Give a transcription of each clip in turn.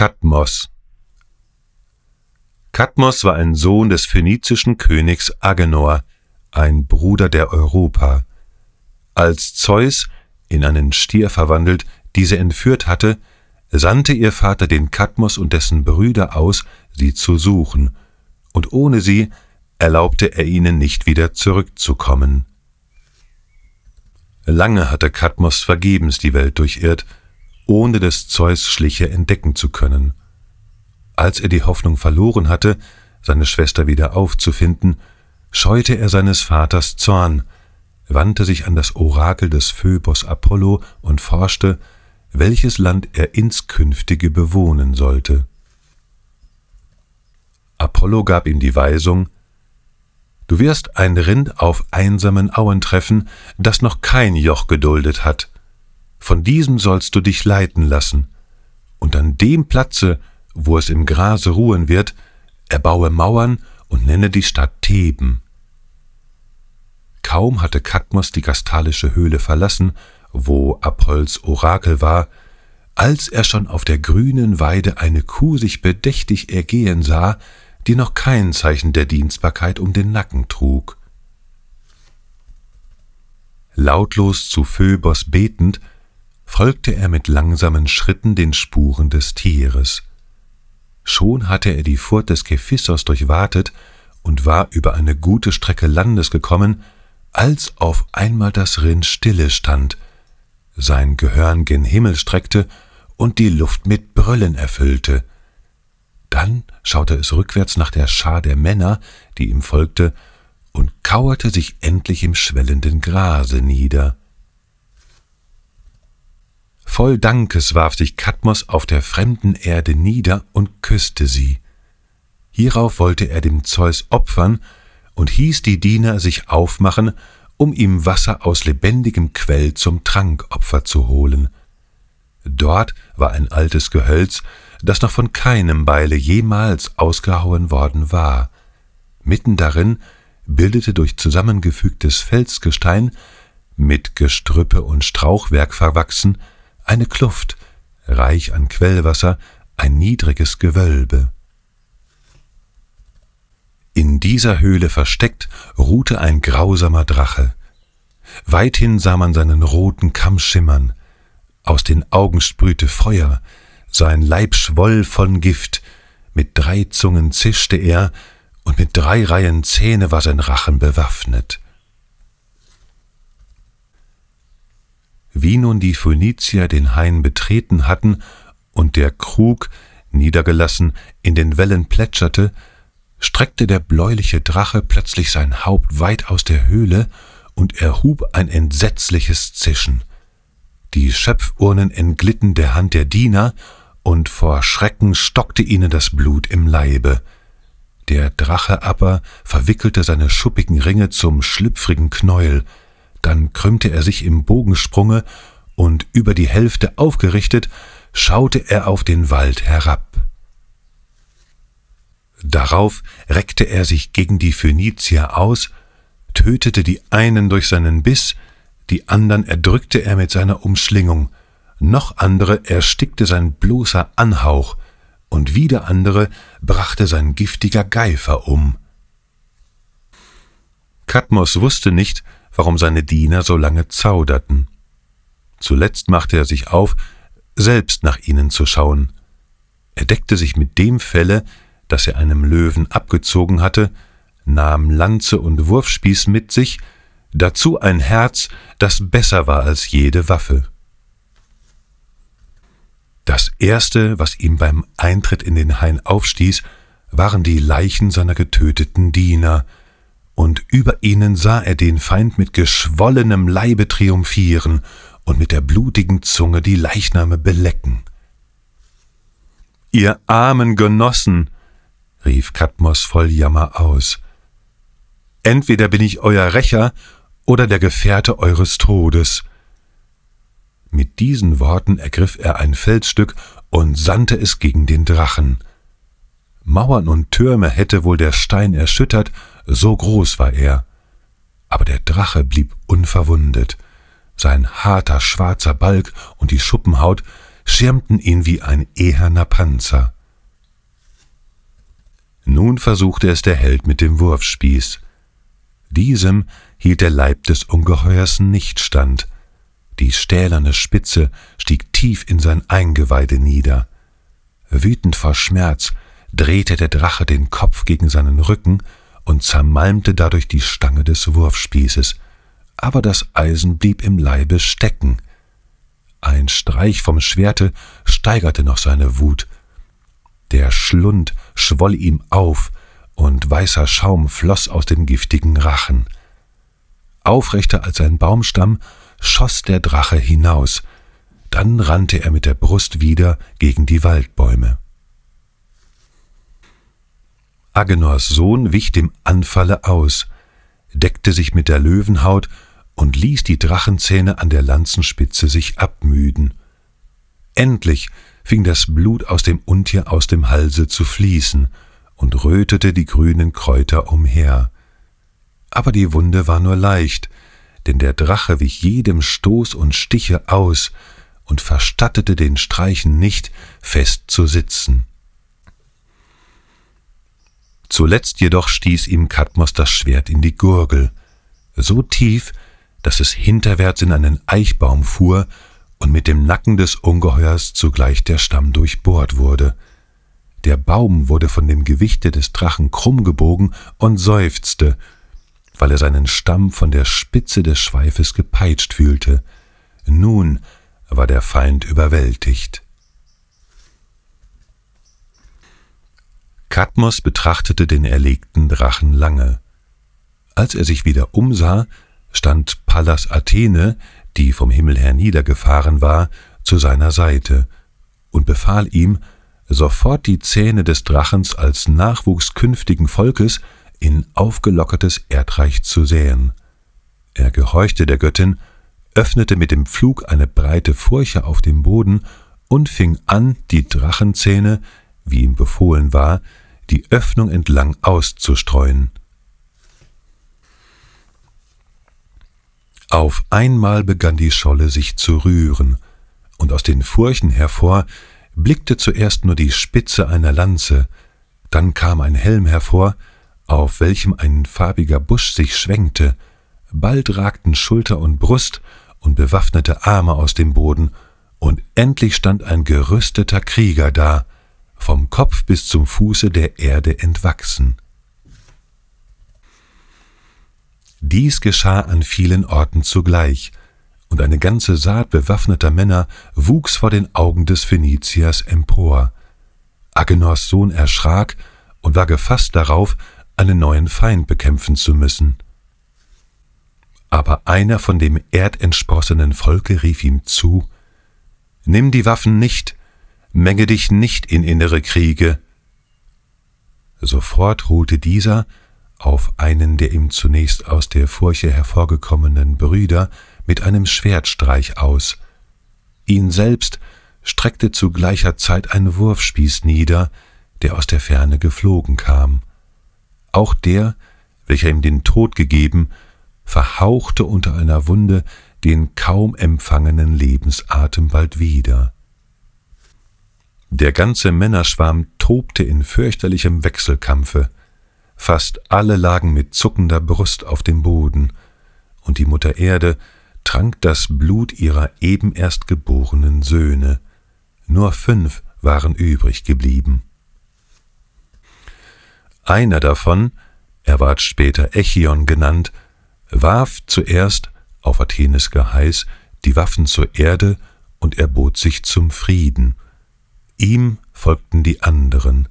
Kadmos. Kadmos war ein Sohn des phönizischen Königs Agenor, ein Bruder der Europa. Als Zeus, in einen Stier verwandelt, diese entführt hatte, sandte ihr Vater den Kadmos und dessen Brüder aus, sie zu suchen, und ohne sie erlaubte er ihnen nicht wieder zurückzukommen. Lange hatte Kadmos vergebens die Welt durchirrt, ohne des Zeus Schliche entdecken zu können. Als er die Hoffnung verloren hatte, seine Schwester wieder aufzufinden, scheute er seines Vaters Zorn, wandte sich an das Orakel des Phöbos Apollo und forschte, welches Land er inskünftige bewohnen sollte. Apollo gab ihm die Weisung, Du wirst ein Rind auf einsamen Auen treffen, das noch kein Joch geduldet hat von diesem sollst du dich leiten lassen, und an dem Platze, wo es im Grase ruhen wird, erbaue Mauern und nenne die Stadt Theben. Kaum hatte Kadmos die gastalische Höhle verlassen, wo Apolls Orakel war, als er schon auf der grünen Weide eine Kuh sich bedächtig ergehen sah, die noch kein Zeichen der Dienstbarkeit um den Nacken trug. Lautlos zu Phöbos betend folgte er mit langsamen Schritten den Spuren des Tieres. Schon hatte er die Furt des Kephissos durchwatet und war über eine gute Strecke Landes gekommen, als auf einmal das Rind stille stand, sein Gehörn gen Himmel streckte und die Luft mit Brüllen erfüllte. Dann schaute es rückwärts nach der Schar der Männer, die ihm folgte, und kauerte sich endlich im schwellenden Grase nieder. Voll Dankes warf sich Kadmos auf der fremden Erde nieder und küsste sie. Hierauf wollte er dem Zeus opfern und hieß die Diener sich aufmachen, um ihm Wasser aus lebendigem Quell zum Trankopfer zu holen. Dort war ein altes Gehölz, das noch von keinem Beile jemals ausgehauen worden war. Mitten darin bildete durch zusammengefügtes Felsgestein, mit Gestrüppe und Strauchwerk verwachsen, eine Kluft, reich an Quellwasser, ein niedriges Gewölbe. In dieser Höhle versteckt ruhte ein grausamer Drache. Weithin sah man seinen roten Kamm schimmern, aus den Augen sprühte Feuer, sein Leib schwoll von Gift, mit drei Zungen zischte er, und mit drei Reihen Zähne war sein Rachen bewaffnet. wie nun die Phönizier den Hain betreten hatten und der Krug, niedergelassen, in den Wellen plätscherte, streckte der bläuliche Drache plötzlich sein Haupt weit aus der Höhle und erhub ein entsetzliches Zischen. Die Schöpfurnen entglitten der Hand der Diener, und vor Schrecken stockte ihnen das Blut im Leibe. Der Drache aber verwickelte seine schuppigen Ringe zum schlüpfrigen Knäuel, dann krümmte er sich im Bogensprunge und über die Hälfte aufgerichtet schaute er auf den Wald herab. Darauf reckte er sich gegen die Phönizier aus, tötete die einen durch seinen Biss, die anderen erdrückte er mit seiner Umschlingung, noch andere erstickte sein bloßer Anhauch, und wieder andere brachte sein giftiger Geifer um. Kadmos wusste nicht, warum seine Diener so lange zauderten. Zuletzt machte er sich auf, selbst nach ihnen zu schauen. Er deckte sich mit dem Felle, das er einem Löwen abgezogen hatte, nahm Lanze und Wurfspieß mit sich, dazu ein Herz, das besser war als jede Waffe. Das Erste, was ihm beim Eintritt in den Hain aufstieß, waren die Leichen seiner getöteten Diener, und über ihnen sah er den Feind mit geschwollenem Leibe triumphieren und mit der blutigen Zunge die Leichname belecken. Ihr armen Genossen, rief Kadmos voll Jammer aus, entweder bin ich euer Rächer oder der Gefährte eures Todes. Mit diesen Worten ergriff er ein Felsstück und sandte es gegen den Drachen. Mauern und Türme hätte wohl der Stein erschüttert, so groß war er. Aber der Drache blieb unverwundet. Sein harter schwarzer Balk und die Schuppenhaut schirmten ihn wie ein eherner Panzer. Nun versuchte es der Held mit dem Wurfspieß. Diesem hielt der Leib des Ungeheuers nicht stand. Die stählerne Spitze stieg tief in sein Eingeweide nieder. Wütend vor Schmerz drehte der Drache den Kopf gegen seinen Rücken und zermalmte dadurch die Stange des Wurfspießes, aber das Eisen blieb im Leibe stecken. Ein Streich vom Schwerte steigerte noch seine Wut. Der Schlund schwoll ihm auf, und weißer Schaum floss aus den giftigen Rachen. Aufrechter als ein Baumstamm schoss der Drache hinaus, dann rannte er mit der Brust wieder gegen die Waldbäume. Agenors Sohn wich dem Anfalle aus, deckte sich mit der Löwenhaut und ließ die Drachenzähne an der Lanzenspitze sich abmüden. Endlich fing das Blut aus dem Untier aus dem Halse zu fließen und rötete die grünen Kräuter umher. Aber die Wunde war nur leicht, denn der Drache wich jedem Stoß und Stiche aus und verstattete den Streichen nicht, fest zu sitzen. Zuletzt jedoch stieß ihm Kadmos das Schwert in die Gurgel, so tief, dass es hinterwärts in einen Eichbaum fuhr und mit dem Nacken des Ungeheuers zugleich der Stamm durchbohrt wurde. Der Baum wurde von dem Gewichte des Drachen krumm gebogen und seufzte, weil er seinen Stamm von der Spitze des Schweifes gepeitscht fühlte. Nun war der Feind überwältigt. Kadmos betrachtete den erlegten Drachen lange. Als er sich wieder umsah, stand Pallas Athene, die vom Himmel her niedergefahren war, zu seiner Seite und befahl ihm, sofort die Zähne des Drachens als Nachwuchs künftigen Volkes in aufgelockertes Erdreich zu säen. Er gehorchte der Göttin, öffnete mit dem Pflug eine breite Furche auf dem Boden und fing an, die Drachenzähne, wie ihm befohlen war, die Öffnung entlang auszustreuen. Auf einmal begann die Scholle sich zu rühren, und aus den Furchen hervor blickte zuerst nur die Spitze einer Lanze, dann kam ein Helm hervor, auf welchem ein farbiger Busch sich schwenkte, bald ragten Schulter und Brust und bewaffnete Arme aus dem Boden, und endlich stand ein gerüsteter Krieger da, vom Kopf bis zum Fuße der Erde entwachsen. Dies geschah an vielen Orten zugleich, und eine ganze Saat bewaffneter Männer wuchs vor den Augen des Phöniziers empor. Agenors Sohn erschrak und war gefasst darauf, einen neuen Feind bekämpfen zu müssen. Aber einer von dem erdentsprossenen Volke rief ihm zu Nimm die Waffen nicht, menge dich nicht in innere Kriege. Sofort ruhte dieser auf einen der ihm zunächst aus der Furche hervorgekommenen Brüder mit einem Schwertstreich aus. Ihn selbst streckte zu gleicher Zeit ein Wurfspieß nieder, der aus der Ferne geflogen kam. Auch der, welcher ihm den Tod gegeben, verhauchte unter einer Wunde den kaum empfangenen Lebensatem bald wieder. Der ganze Männerschwarm tobte in fürchterlichem Wechselkampfe. Fast alle lagen mit zuckender Brust auf dem Boden, und die Mutter Erde trank das Blut ihrer eben erst geborenen Söhne. Nur fünf waren übrig geblieben. Einer davon, er ward später Echion genannt, warf zuerst, auf Athenes Geheiß, die Waffen zur Erde und erbot sich zum Frieden. Ihm folgten die anderen.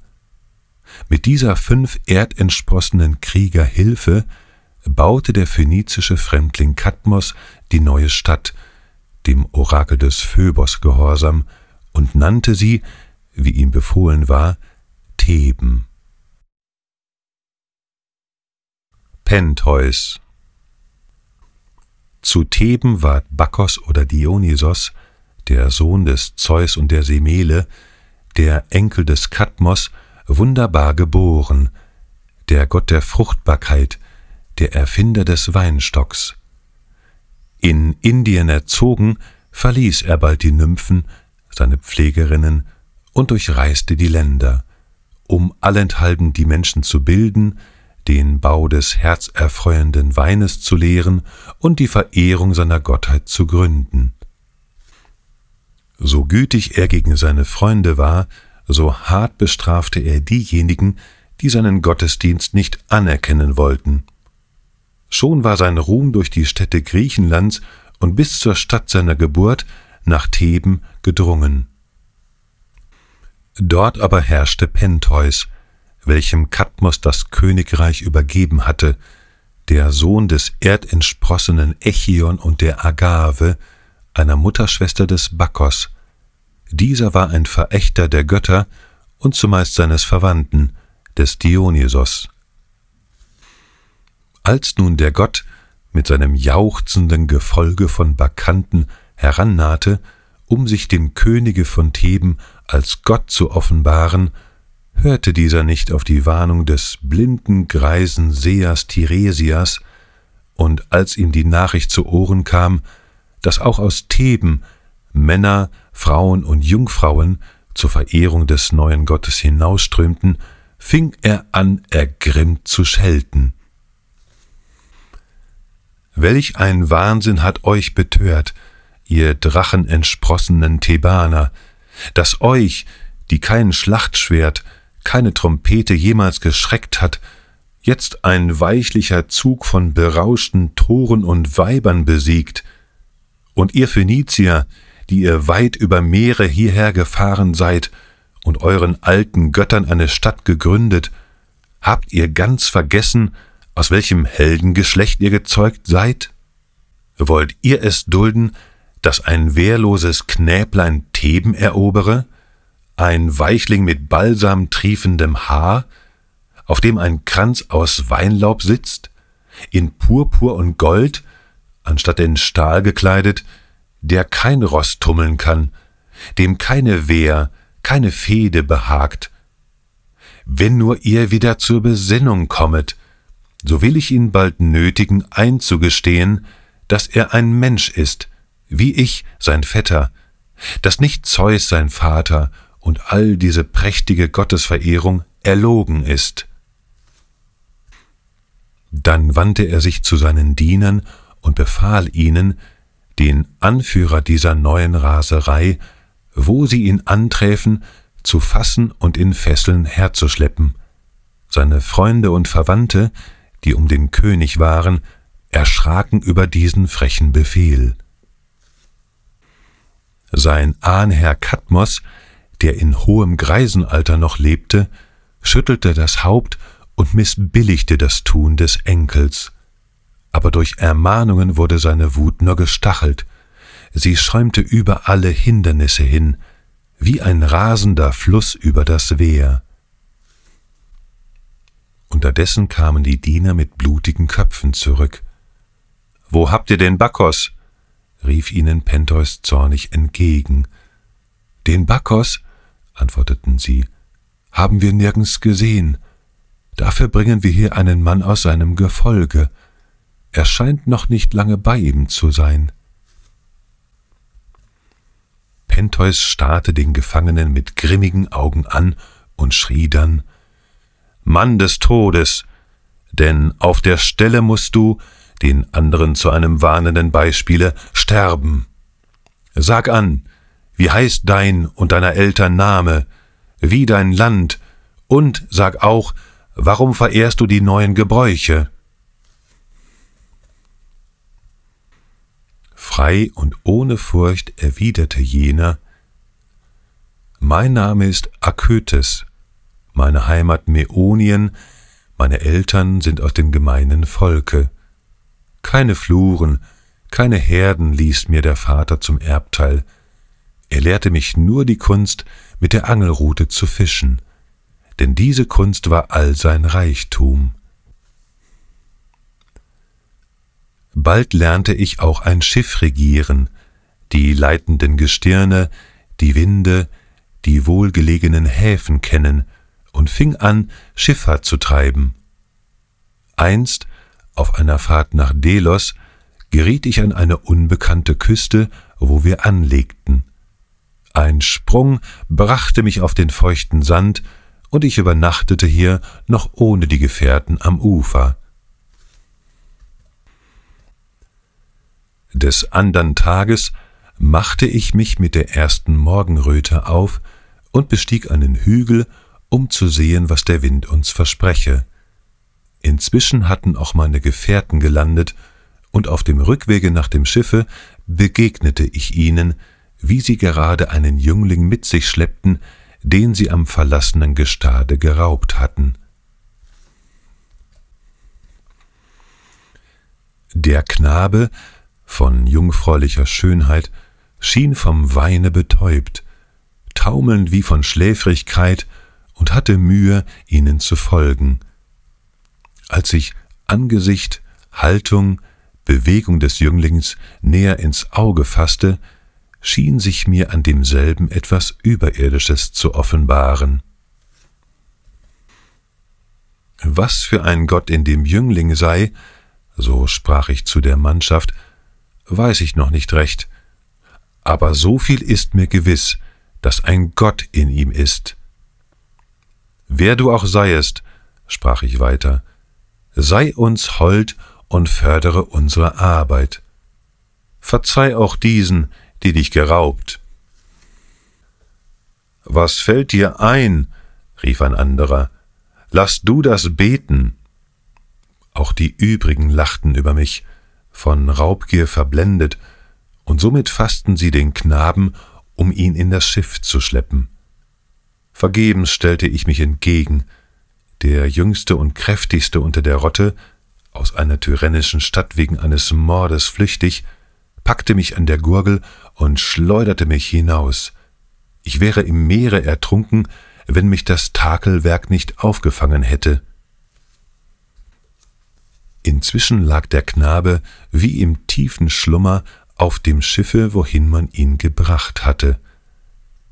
Mit dieser fünf erdentsprossenen Kriegerhilfe baute der phönizische Fremdling Kadmos die neue Stadt, dem Orakel des Phöbos gehorsam, und nannte sie, wie ihm befohlen war, Theben. Pentheus Zu Theben ward Bakos oder Dionysos, der Sohn des Zeus und der Semele, der Enkel des Kadmos, wunderbar geboren, der Gott der Fruchtbarkeit, der Erfinder des Weinstocks. In Indien erzogen, verließ er bald die Nymphen, seine Pflegerinnen, und durchreiste die Länder, um allenthalben die Menschen zu bilden, den Bau des herzerfreuenden Weines zu lehren und die Verehrung seiner Gottheit zu gründen. So gütig er gegen seine Freunde war, so hart bestrafte er diejenigen, die seinen Gottesdienst nicht anerkennen wollten. Schon war sein Ruhm durch die Städte Griechenlands und bis zur Stadt seiner Geburt, nach Theben, gedrungen. Dort aber herrschte Pentheus, welchem Kadmos das Königreich übergeben hatte, der Sohn des erdentsprossenen Echion und der Agave, einer Mutterschwester des Bakkos. Dieser war ein Verächter der Götter und zumeist seines Verwandten, des Dionysos. Als nun der Gott mit seinem jauchzenden Gefolge von Bakanten herannahte, um sich dem Könige von Theben als Gott zu offenbaren, hörte dieser nicht auf die Warnung des blinden greisen Seers Tiresias, und als ihm die Nachricht zu Ohren kam, dass auch aus Theben Männer, Frauen und Jungfrauen zur Verehrung des neuen Gottes hinausströmten, fing er an, ergrimmt zu schelten. Welch ein Wahnsinn hat euch betört, ihr drachenentsprossenen Thebaner, dass euch, die kein Schlachtschwert, keine Trompete jemals geschreckt hat, jetzt ein weichlicher Zug von berauschten Toren und Weibern besiegt, und ihr Phönizier, die ihr weit über Meere hierher gefahren seid und euren alten Göttern eine Stadt gegründet, habt ihr ganz vergessen, aus welchem Heldengeschlecht ihr gezeugt seid? Wollt ihr es dulden, dass ein wehrloses Knäblein Theben erobere, ein Weichling mit balsam triefendem Haar, auf dem ein Kranz aus Weinlaub sitzt, in Purpur und Gold anstatt in Stahl gekleidet, der kein Ross tummeln kann, dem keine Wehr, keine Fehde behagt. Wenn nur ihr wieder zur Besinnung kommet, so will ich ihn bald nötigen einzugestehen, dass er ein Mensch ist, wie ich sein Vetter, dass nicht Zeus sein Vater und all diese prächtige Gottesverehrung erlogen ist. Dann wandte er sich zu seinen Dienern und befahl ihnen, den Anführer dieser neuen Raserei, wo sie ihn anträfen, zu fassen und in Fesseln herzuschleppen. Seine Freunde und Verwandte, die um den König waren, erschraken über diesen frechen Befehl. Sein Ahnherr Katmos, der in hohem Greisenalter noch lebte, schüttelte das Haupt und missbilligte das Tun des Enkels aber durch Ermahnungen wurde seine Wut nur gestachelt, sie schäumte über alle Hindernisse hin, wie ein rasender Fluss über das Wehr. Unterdessen kamen die Diener mit blutigen Köpfen zurück. Wo habt ihr den Backos? rief ihnen Pentheus zornig entgegen. Den Backos, antworteten sie, haben wir nirgends gesehen. Dafür bringen wir hier einen Mann aus seinem Gefolge. Er scheint noch nicht lange bei ihm zu sein. Pentheus starrte den Gefangenen mit grimmigen Augen an und schrie dann Mann des Todes, denn auf der Stelle musst du, den anderen zu einem warnenden Beispiele, sterben. Sag an, wie heißt dein und deiner Eltern Name, wie dein Land, und sag auch, warum verehrst du die neuen Gebräuche? Frei und ohne Furcht erwiderte jener, Mein Name ist Akötes, meine Heimat Mäonien, meine Eltern sind aus dem gemeinen Volke. Keine Fluren, keine Herden ließ mir der Vater zum Erbteil. Er lehrte mich nur die Kunst, mit der Angelrute zu fischen, denn diese Kunst war all sein Reichtum. Bald lernte ich auch ein Schiff regieren, die leitenden Gestirne, die Winde, die wohlgelegenen Häfen kennen und fing an, Schifffahrt zu treiben. Einst, auf einer Fahrt nach Delos, geriet ich an eine unbekannte Küste, wo wir anlegten. Ein Sprung brachte mich auf den feuchten Sand, und ich übernachtete hier noch ohne die Gefährten am Ufer. Des andern Tages machte ich mich mit der ersten Morgenröte auf und bestieg einen Hügel, um zu sehen, was der Wind uns verspreche. Inzwischen hatten auch meine Gefährten gelandet, und auf dem Rückwege nach dem Schiffe begegnete ich ihnen, wie sie gerade einen Jüngling mit sich schleppten, den sie am verlassenen Gestade geraubt hatten. Der Knabe von jungfräulicher Schönheit, schien vom Weine betäubt, taumelnd wie von Schläfrigkeit und hatte Mühe, ihnen zu folgen. Als ich Angesicht, Haltung, Bewegung des Jünglings näher ins Auge fasste, schien sich mir an demselben etwas Überirdisches zu offenbaren. Was für ein Gott in dem Jüngling sei, so sprach ich zu der Mannschaft, weiß ich noch nicht recht. Aber so viel ist mir gewiss, dass ein Gott in ihm ist. Wer du auch seiest, sprach ich weiter, sei uns hold und fördere unsere Arbeit. Verzeih auch diesen, die dich geraubt. Was fällt dir ein? rief ein anderer. Lass du das beten. Auch die übrigen lachten über mich von Raubgier verblendet, und somit fassten sie den Knaben, um ihn in das Schiff zu schleppen. Vergebens stellte ich mich entgegen. Der jüngste und kräftigste unter der Rotte, aus einer tyrannischen Stadt wegen eines Mordes flüchtig, packte mich an der Gurgel und schleuderte mich hinaus. Ich wäre im Meere ertrunken, wenn mich das Takelwerk nicht aufgefangen hätte. Inzwischen lag der Knabe wie im tiefen Schlummer auf dem Schiffe, wohin man ihn gebracht hatte.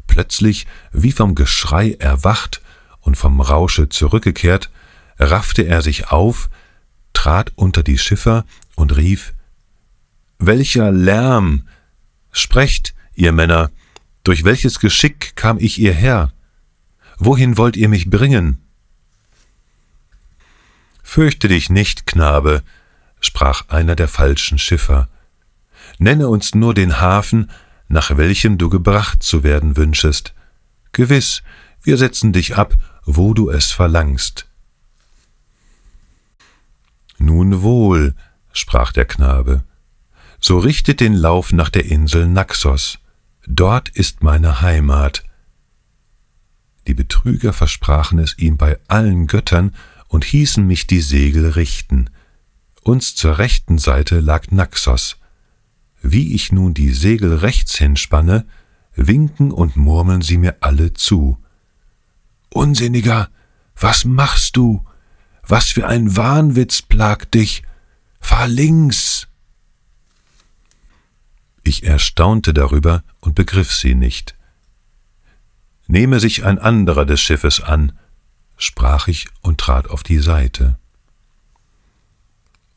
Plötzlich, wie vom Geschrei erwacht und vom Rausche zurückgekehrt, raffte er sich auf, trat unter die Schiffer und rief Welcher Lärm. Sprecht, ihr Männer, durch welches Geschick kam ich hierher? Wohin wollt ihr mich bringen? Fürchte dich nicht, Knabe, sprach einer der falschen Schiffer. Nenne uns nur den Hafen, nach welchem du gebracht zu werden wünschest. Gewiss, wir setzen dich ab, wo du es verlangst. Nun wohl, sprach der Knabe, so richtet den Lauf nach der Insel Naxos, dort ist meine Heimat. Die Betrüger versprachen es ihm bei allen Göttern, und hießen mich die Segel richten. Uns zur rechten Seite lag Naxos. Wie ich nun die Segel rechts hinspanne, winken und murmeln sie mir alle zu. Unsinniger, was machst du? Was für ein Wahnwitz plagt dich? Fahr links! Ich erstaunte darüber und begriff sie nicht. Nehme sich ein anderer des Schiffes an, sprach ich und trat auf die Seite.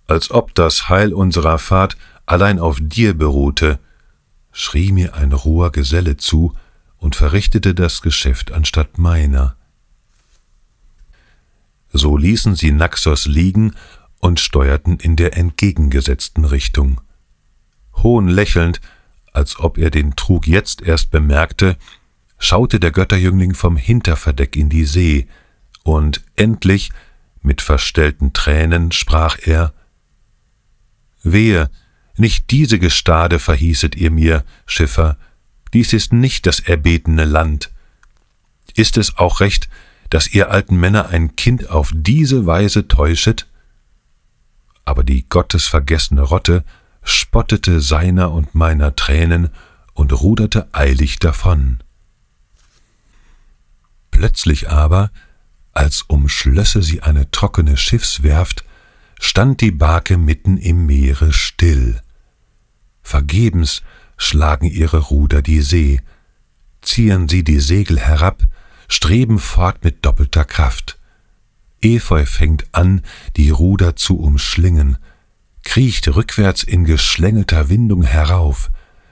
Als ob das Heil unserer Fahrt allein auf dir beruhte, schrie mir ein roher Geselle zu und verrichtete das Geschäft anstatt meiner. So ließen sie Naxos liegen und steuerten in der entgegengesetzten Richtung. Hohnlächelnd, als ob er den Trug jetzt erst bemerkte, schaute der Götterjüngling vom Hinterverdeck in die See, und endlich, mit verstellten Tränen, sprach er Wehe, nicht diese Gestade verhießet ihr mir, Schiffer, dies ist nicht das erbetene Land. Ist es auch recht, dass ihr alten Männer ein Kind auf diese Weise täuschet? Aber die gottesvergessene Rotte spottete seiner und meiner Tränen und ruderte eilig davon. Plötzlich aber als umschlösse sie eine trockene Schiffswerft, stand die Barke mitten im Meere still. Vergebens schlagen ihre Ruder die See, ziehen sie die Segel herab, streben fort mit doppelter Kraft. Efeu fängt an, die Ruder zu umschlingen, kriecht rückwärts in geschlängelter Windung herauf,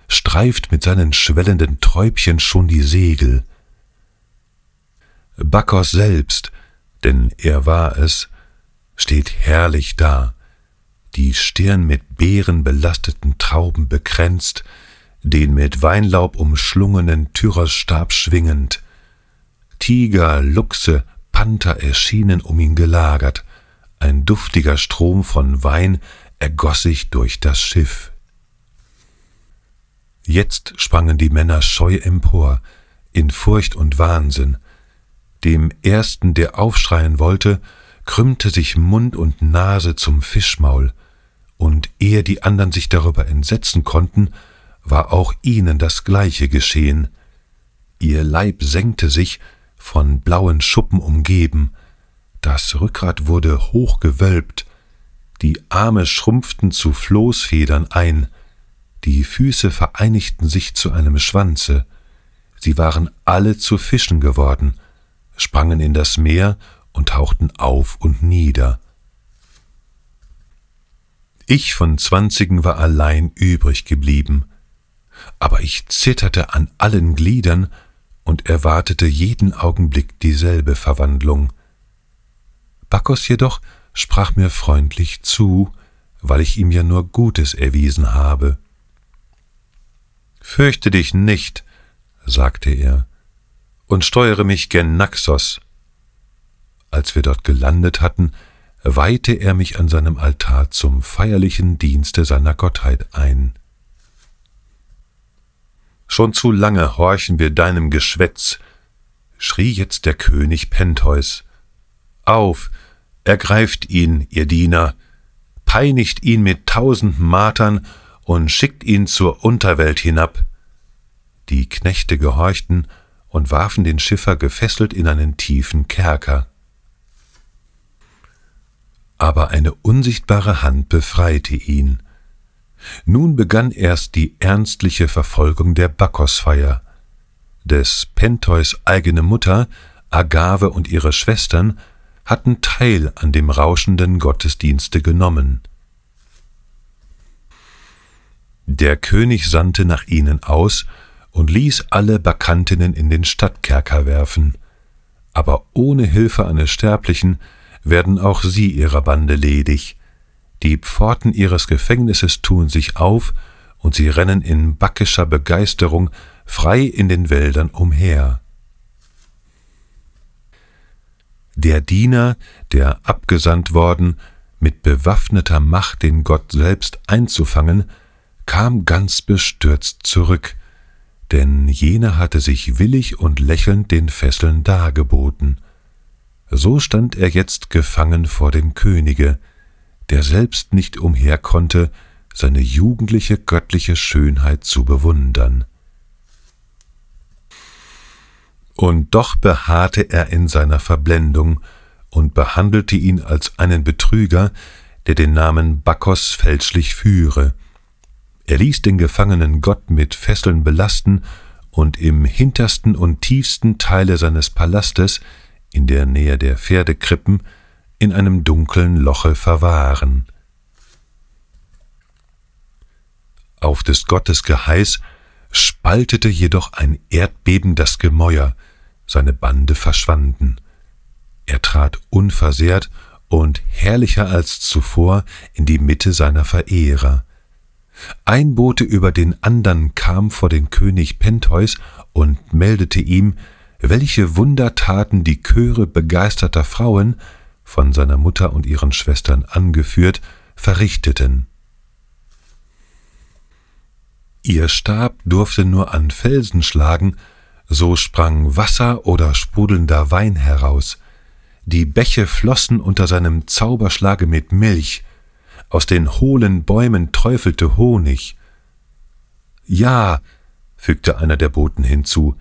streift mit seinen schwellenden Träubchen schon die Segel. Bacchus selbst, denn er war es, steht herrlich da, die Stirn mit Beeren belasteten Trauben bekränzt, den mit Weinlaub umschlungenen Tyrosstab schwingend. Tiger, Luchse, Panther erschienen um ihn gelagert, ein duftiger Strom von Wein ergoss sich durch das Schiff. Jetzt sprangen die Männer scheu empor, in Furcht und Wahnsinn, dem ersten, der aufschreien wollte, krümmte sich Mund und Nase zum Fischmaul, und ehe die anderen sich darüber entsetzen konnten, war auch ihnen das gleiche geschehen. Ihr Leib senkte sich, von blauen Schuppen umgeben, das Rückgrat wurde hochgewölbt, die Arme schrumpften zu Floßfedern ein, die Füße vereinigten sich zu einem Schwanze, sie waren alle zu Fischen geworden, sprangen in das Meer und tauchten auf und nieder. Ich von zwanzigen war allein übrig geblieben, aber ich zitterte an allen Gliedern und erwartete jeden Augenblick dieselbe Verwandlung. Bacchus jedoch sprach mir freundlich zu, weil ich ihm ja nur Gutes erwiesen habe. Fürchte dich nicht, sagte er, und steuere mich gen Naxos. Als wir dort gelandet hatten, weihte er mich an seinem Altar zum feierlichen Dienste seiner Gottheit ein. Schon zu lange horchen wir deinem Geschwätz, schrie jetzt der König Pentheus. Auf, ergreift ihn, ihr Diener, peinigt ihn mit tausend Martern und schickt ihn zur Unterwelt hinab. Die Knechte gehorchten und warfen den Schiffer gefesselt in einen tiefen Kerker. Aber eine unsichtbare Hand befreite ihn. Nun begann erst die ernstliche Verfolgung der Bakkosfeier. Des Pentheus eigene Mutter, Agave und ihre Schwestern hatten Teil an dem rauschenden Gottesdienste genommen. Der König sandte nach ihnen aus und ließ alle Bakantinnen in den Stadtkerker werfen. Aber ohne Hilfe eines Sterblichen werden auch sie ihrer Bande ledig. Die Pforten ihres Gefängnisses tun sich auf, und sie rennen in backischer Begeisterung frei in den Wäldern umher. Der Diener, der abgesandt worden, mit bewaffneter Macht den Gott selbst einzufangen, kam ganz bestürzt zurück denn jene hatte sich willig und lächelnd den Fesseln dargeboten. So stand er jetzt gefangen vor dem Könige, der selbst nicht umher konnte, seine jugendliche göttliche Schönheit zu bewundern. Und doch beharrte er in seiner Verblendung und behandelte ihn als einen Betrüger, der den Namen Bacchus fälschlich führe, er ließ den gefangenen Gott mit Fesseln belasten und im hintersten und tiefsten Teile seines Palastes, in der Nähe der Pferdekrippen, in einem dunklen Loche verwahren. Auf des Gottes Geheiß spaltete jedoch ein Erdbeben das Gemäuer, seine Bande verschwanden. Er trat unversehrt und herrlicher als zuvor in die Mitte seiner Verehrer. Ein Bote über den andern kam vor den König Pentheus und meldete ihm, welche Wundertaten die Chöre begeisterter Frauen, von seiner Mutter und ihren Schwestern angeführt, verrichteten. Ihr Stab durfte nur an Felsen schlagen, so sprang Wasser oder sprudelnder Wein heraus, die Bäche flossen unter seinem Zauberschlage mit Milch, aus den hohlen Bäumen träufelte Honig. Ja, fügte einer der Boten hinzu,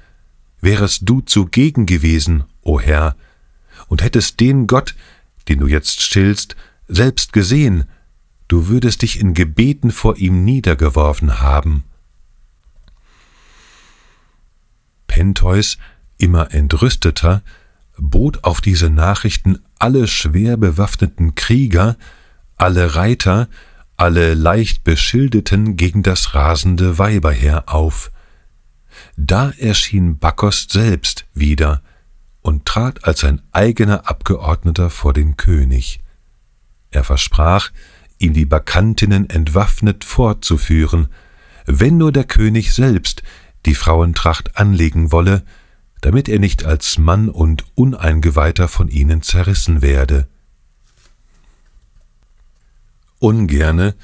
wärest du zugegen gewesen, o Herr, und hättest den Gott, den du jetzt stillst, selbst gesehen, du würdest dich in Gebeten vor ihm niedergeworfen haben. Pentheus, immer entrüsteter, bot auf diese Nachrichten alle schwer bewaffneten Krieger, alle Reiter, alle leicht Beschildeten gegen das rasende Weiberheer auf. Da erschien Bacchus selbst wieder und trat als sein eigener Abgeordneter vor den König. Er versprach, ihm die Bakantinnen entwaffnet fortzuführen, wenn nur der König selbst die Frauentracht anlegen wolle, damit er nicht als Mann und Uneingeweihter von ihnen zerrissen werde. Ungerne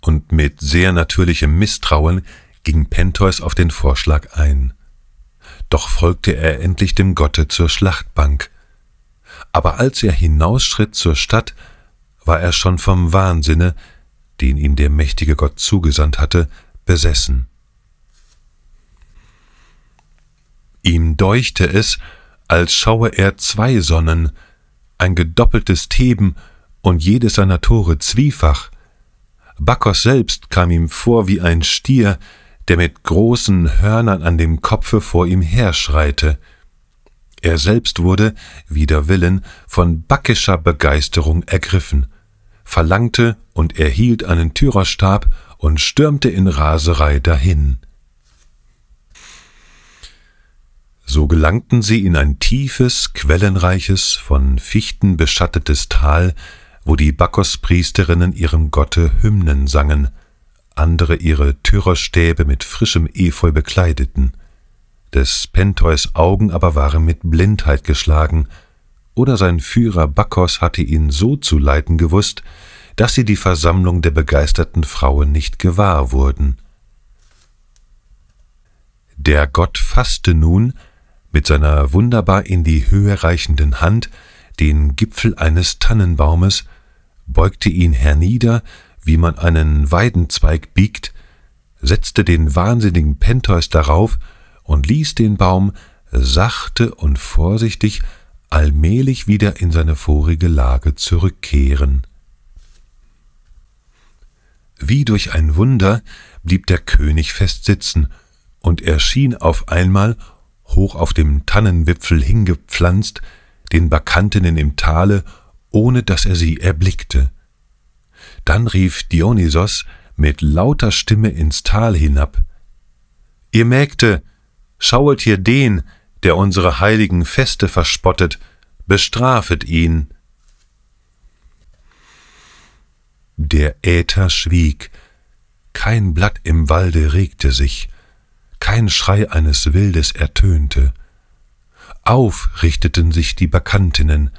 und mit sehr natürlichem Misstrauen ging Pentheus auf den Vorschlag ein. Doch folgte er endlich dem Gotte zur Schlachtbank. Aber als er hinausschritt zur Stadt, war er schon vom Wahnsinne, den ihm der mächtige Gott zugesandt hatte, besessen. Ihm deuchte es, als schaue er zwei Sonnen, ein gedoppeltes Theben und jedes seiner Tore zwiefach. Backos selbst kam ihm vor wie ein Stier, der mit großen Hörnern an dem Kopfe vor ihm herschreite. Er selbst wurde, wider Willen, von backischer Begeisterung ergriffen, verlangte und erhielt einen Türerstab und stürmte in Raserei dahin. So gelangten sie in ein tiefes, quellenreiches, von Fichten beschattetes Tal, wo die Backospriesterinnen ihrem Gotte Hymnen sangen, andere ihre Tyrerstäbe mit frischem Efeu bekleideten, des Pentheus Augen aber waren mit Blindheit geschlagen, oder sein Führer Backos hatte ihn so zu leiten gewusst, dass sie die Versammlung der begeisterten Frauen nicht gewahr wurden. Der Gott fasste nun mit seiner wunderbar in die Höhe reichenden Hand den Gipfel eines Tannenbaumes beugte ihn hernieder, wie man einen Weidenzweig biegt, setzte den wahnsinnigen Pentheus darauf und ließ den Baum sachte und vorsichtig allmählich wieder in seine vorige Lage zurückkehren. Wie durch ein Wunder blieb der König fest sitzen, und erschien auf einmal, hoch auf dem Tannenwipfel hingepflanzt, den Bakantinnen im Tale ohne dass er sie erblickte. Dann rief Dionysos mit lauter Stimme ins Tal hinab Ihr Mägde, schauet hier den, der unsere heiligen Feste verspottet, bestrafet ihn. Der Äther schwieg, kein Blatt im Walde regte sich, kein Schrei eines Wildes ertönte. Auf richteten sich die Bakantinnen,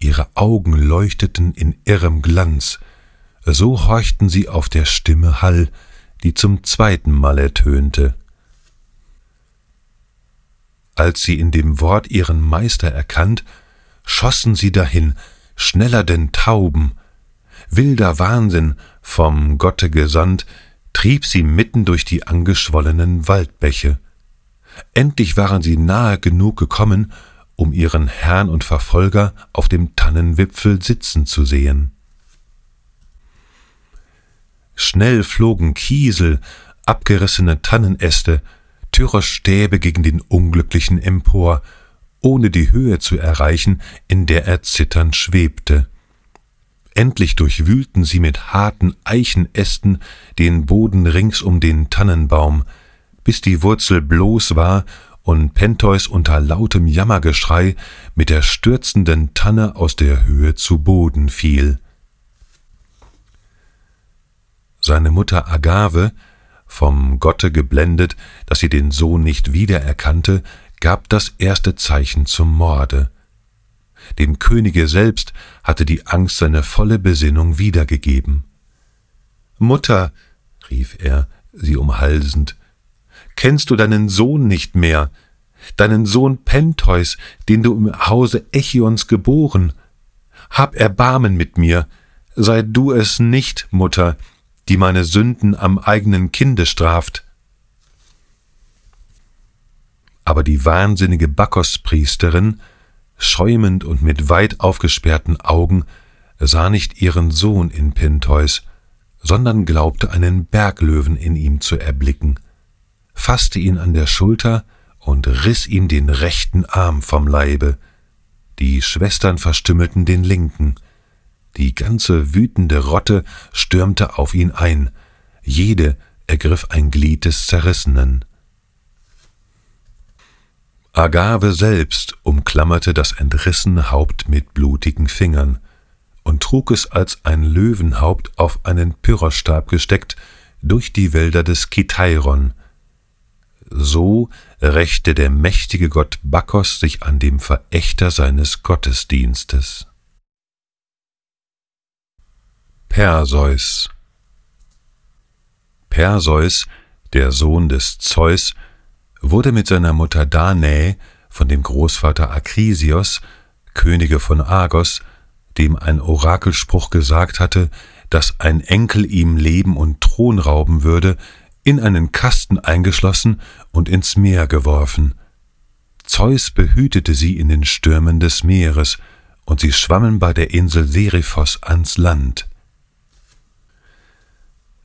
ihre Augen leuchteten in irrem Glanz, so horchten sie auf der Stimme Hall, die zum zweiten Mal ertönte. Als sie in dem Wort ihren Meister erkannt, schossen sie dahin, schneller denn Tauben. Wilder Wahnsinn, vom Gotte gesandt, trieb sie mitten durch die angeschwollenen Waldbäche. Endlich waren sie nahe genug gekommen, um ihren Herrn und Verfolger auf dem Tannenwipfel sitzen zu sehen. Schnell flogen Kiesel, abgerissene Tannenäste, Tyrerstäbe gegen den Unglücklichen empor, ohne die Höhe zu erreichen, in der er zitternd schwebte. Endlich durchwühlten sie mit harten Eichenästen den Boden rings um den Tannenbaum, bis die Wurzel bloß war und Pentheus unter lautem Jammergeschrei mit der stürzenden Tanne aus der Höhe zu Boden fiel. Seine Mutter Agave, vom Gotte geblendet, dass sie den Sohn nicht wiedererkannte, gab das erste Zeichen zum Morde. Dem Könige selbst hatte die Angst seine volle Besinnung wiedergegeben. Mutter, rief er, sie umhalsend, Kennst du deinen Sohn nicht mehr? Deinen Sohn Pentheus, den du im Hause Echions geboren? Hab Erbarmen mit mir. Sei du es nicht, Mutter, die meine Sünden am eigenen Kinde straft. Aber die wahnsinnige Bakkospriesterin, schäumend und mit weit aufgesperrten Augen, sah nicht ihren Sohn in Pentheus, sondern glaubte einen Berglöwen in ihm zu erblicken fasste ihn an der Schulter und riss ihm den rechten Arm vom Leibe. Die Schwestern verstümmelten den linken. Die ganze wütende Rotte stürmte auf ihn ein. Jede ergriff ein Glied des Zerrissenen. Agave selbst umklammerte das entrissene Haupt mit blutigen Fingern und trug es als ein Löwenhaupt auf einen Pyrrhosstab gesteckt durch die Wälder des Kitairon – so rächte der mächtige Gott Bacchus sich an dem Verächter seines Gottesdienstes. Perseus Perseus, der Sohn des Zeus, wurde mit seiner Mutter Danae von dem Großvater Akrisios, Könige von Argos, dem ein Orakelspruch gesagt hatte, dass ein Enkel ihm Leben und Thron rauben würde, in einen Kasten eingeschlossen und ins Meer geworfen. Zeus behütete sie in den Stürmen des Meeres, und sie schwammen bei der Insel Seriphos ans Land.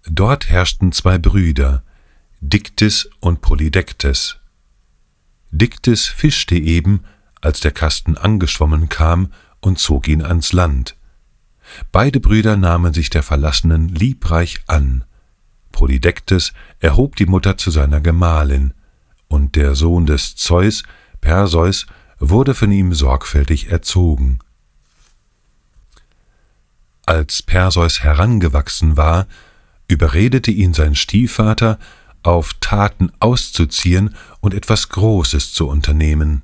Dort herrschten zwei Brüder, Diktis und Polydektes. Diktis fischte eben, als der Kasten angeschwommen kam, und zog ihn ans Land. Beide Brüder nahmen sich der Verlassenen liebreich an. Polydektes erhob die Mutter zu seiner Gemahlin, und der Sohn des Zeus, Perseus, wurde von ihm sorgfältig erzogen. Als Perseus herangewachsen war, überredete ihn sein Stiefvater, auf Taten auszuziehen und etwas Großes zu unternehmen.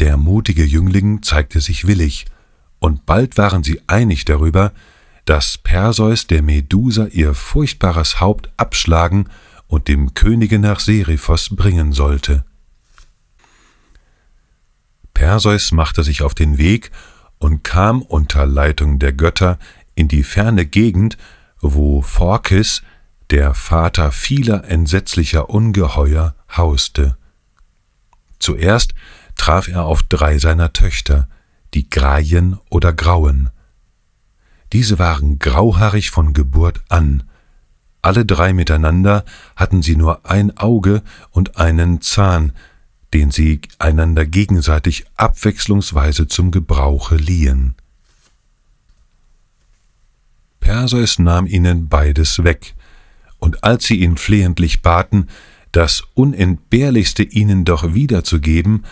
Der mutige Jüngling zeigte sich willig, und bald waren sie einig darüber, dass Perseus der Medusa ihr furchtbares Haupt abschlagen und dem Könige nach Seriphos bringen sollte. Perseus machte sich auf den Weg und kam unter Leitung der Götter in die ferne Gegend, wo Phorkys, der Vater vieler entsetzlicher Ungeheuer, hauste. Zuerst traf er auf drei seiner Töchter, die Graien oder Grauen. Diese waren grauhaarig von Geburt an. Alle drei miteinander hatten sie nur ein Auge und einen Zahn, den sie einander gegenseitig abwechslungsweise zum Gebrauche liehen. Perseus nahm ihnen beides weg, und als sie ihn flehentlich baten, das Unentbehrlichste ihnen doch wiederzugeben,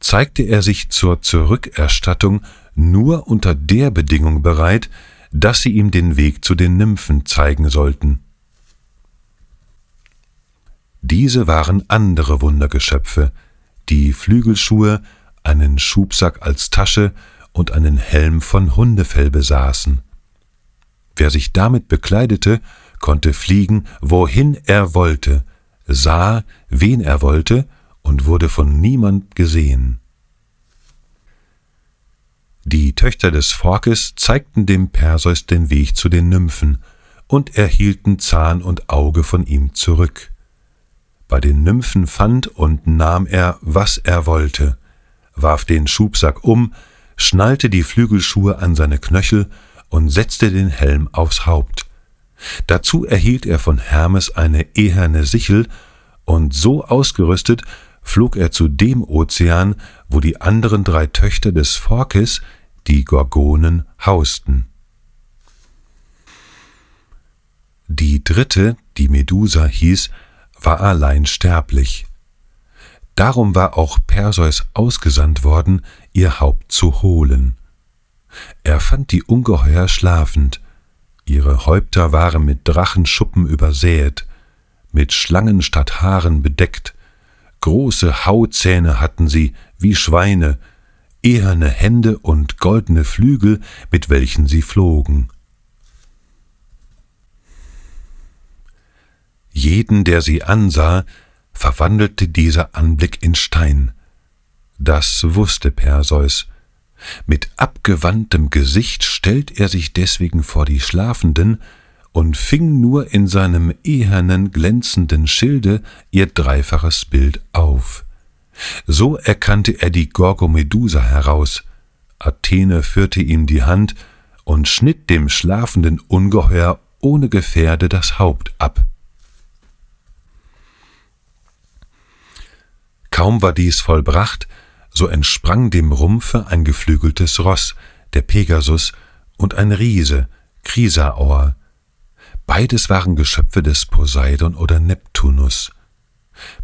zeigte er sich zur Zurückerstattung nur unter der Bedingung bereit, dass sie ihm den Weg zu den Nymphen zeigen sollten. Diese waren andere Wundergeschöpfe, die Flügelschuhe, einen Schubsack als Tasche und einen Helm von Hundefell besaßen. Wer sich damit bekleidete, konnte fliegen, wohin er wollte, sah, wen er wollte und wurde von niemand gesehen. Die Töchter des Phorkys zeigten dem Perseus den Weg zu den Nymphen und erhielten Zahn und Auge von ihm zurück. Bei den Nymphen fand und nahm er, was er wollte, warf den Schubsack um, schnallte die Flügelschuhe an seine Knöchel und setzte den Helm aufs Haupt. Dazu erhielt er von Hermes eine eherne Sichel, und so ausgerüstet flog er zu dem Ozean, wo die anderen drei Töchter des Phorkys die Gorgonen hausten. Die dritte, die Medusa hieß, war allein sterblich. Darum war auch Perseus ausgesandt worden, ihr Haupt zu holen. Er fand die Ungeheuer schlafend, ihre Häupter waren mit Drachenschuppen übersät, mit Schlangen statt Haaren bedeckt, große Hauzähne hatten sie, wie Schweine, eherne Hände und goldene Flügel, mit welchen sie flogen. Jeden, der sie ansah, verwandelte dieser Anblick in Stein. Das wusste Perseus. Mit abgewandtem Gesicht stellt er sich deswegen vor die Schlafenden und fing nur in seinem ehernen glänzenden Schilde ihr dreifaches Bild auf. So erkannte er die Gorgomedusa heraus. Athene führte ihm die Hand und schnitt dem schlafenden Ungeheuer ohne Gefährde das Haupt ab. Kaum war dies vollbracht, so entsprang dem Rumpfe ein geflügeltes Ross, der Pegasus, und ein Riese, Krisaor. Beides waren Geschöpfe des Poseidon oder Neptunus.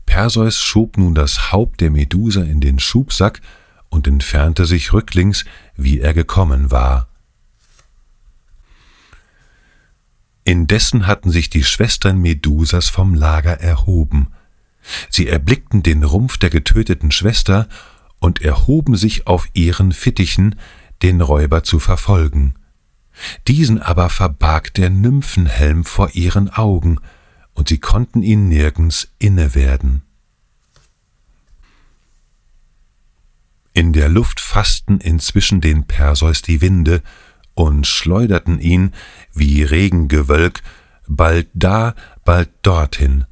Perseus schob nun das Haupt der Medusa in den Schubsack und entfernte sich rücklings, wie er gekommen war. Indessen hatten sich die Schwestern Medusas vom Lager erhoben. Sie erblickten den Rumpf der getöteten Schwester und erhoben sich auf ihren Fittichen, den Räuber zu verfolgen. Diesen aber verbarg der Nymphenhelm vor ihren Augen, und sie konnten ihn nirgends inne werden. In der Luft fassten inzwischen den Perseus die Winde und schleuderten ihn wie Regengewölk bald da, bald dorthin.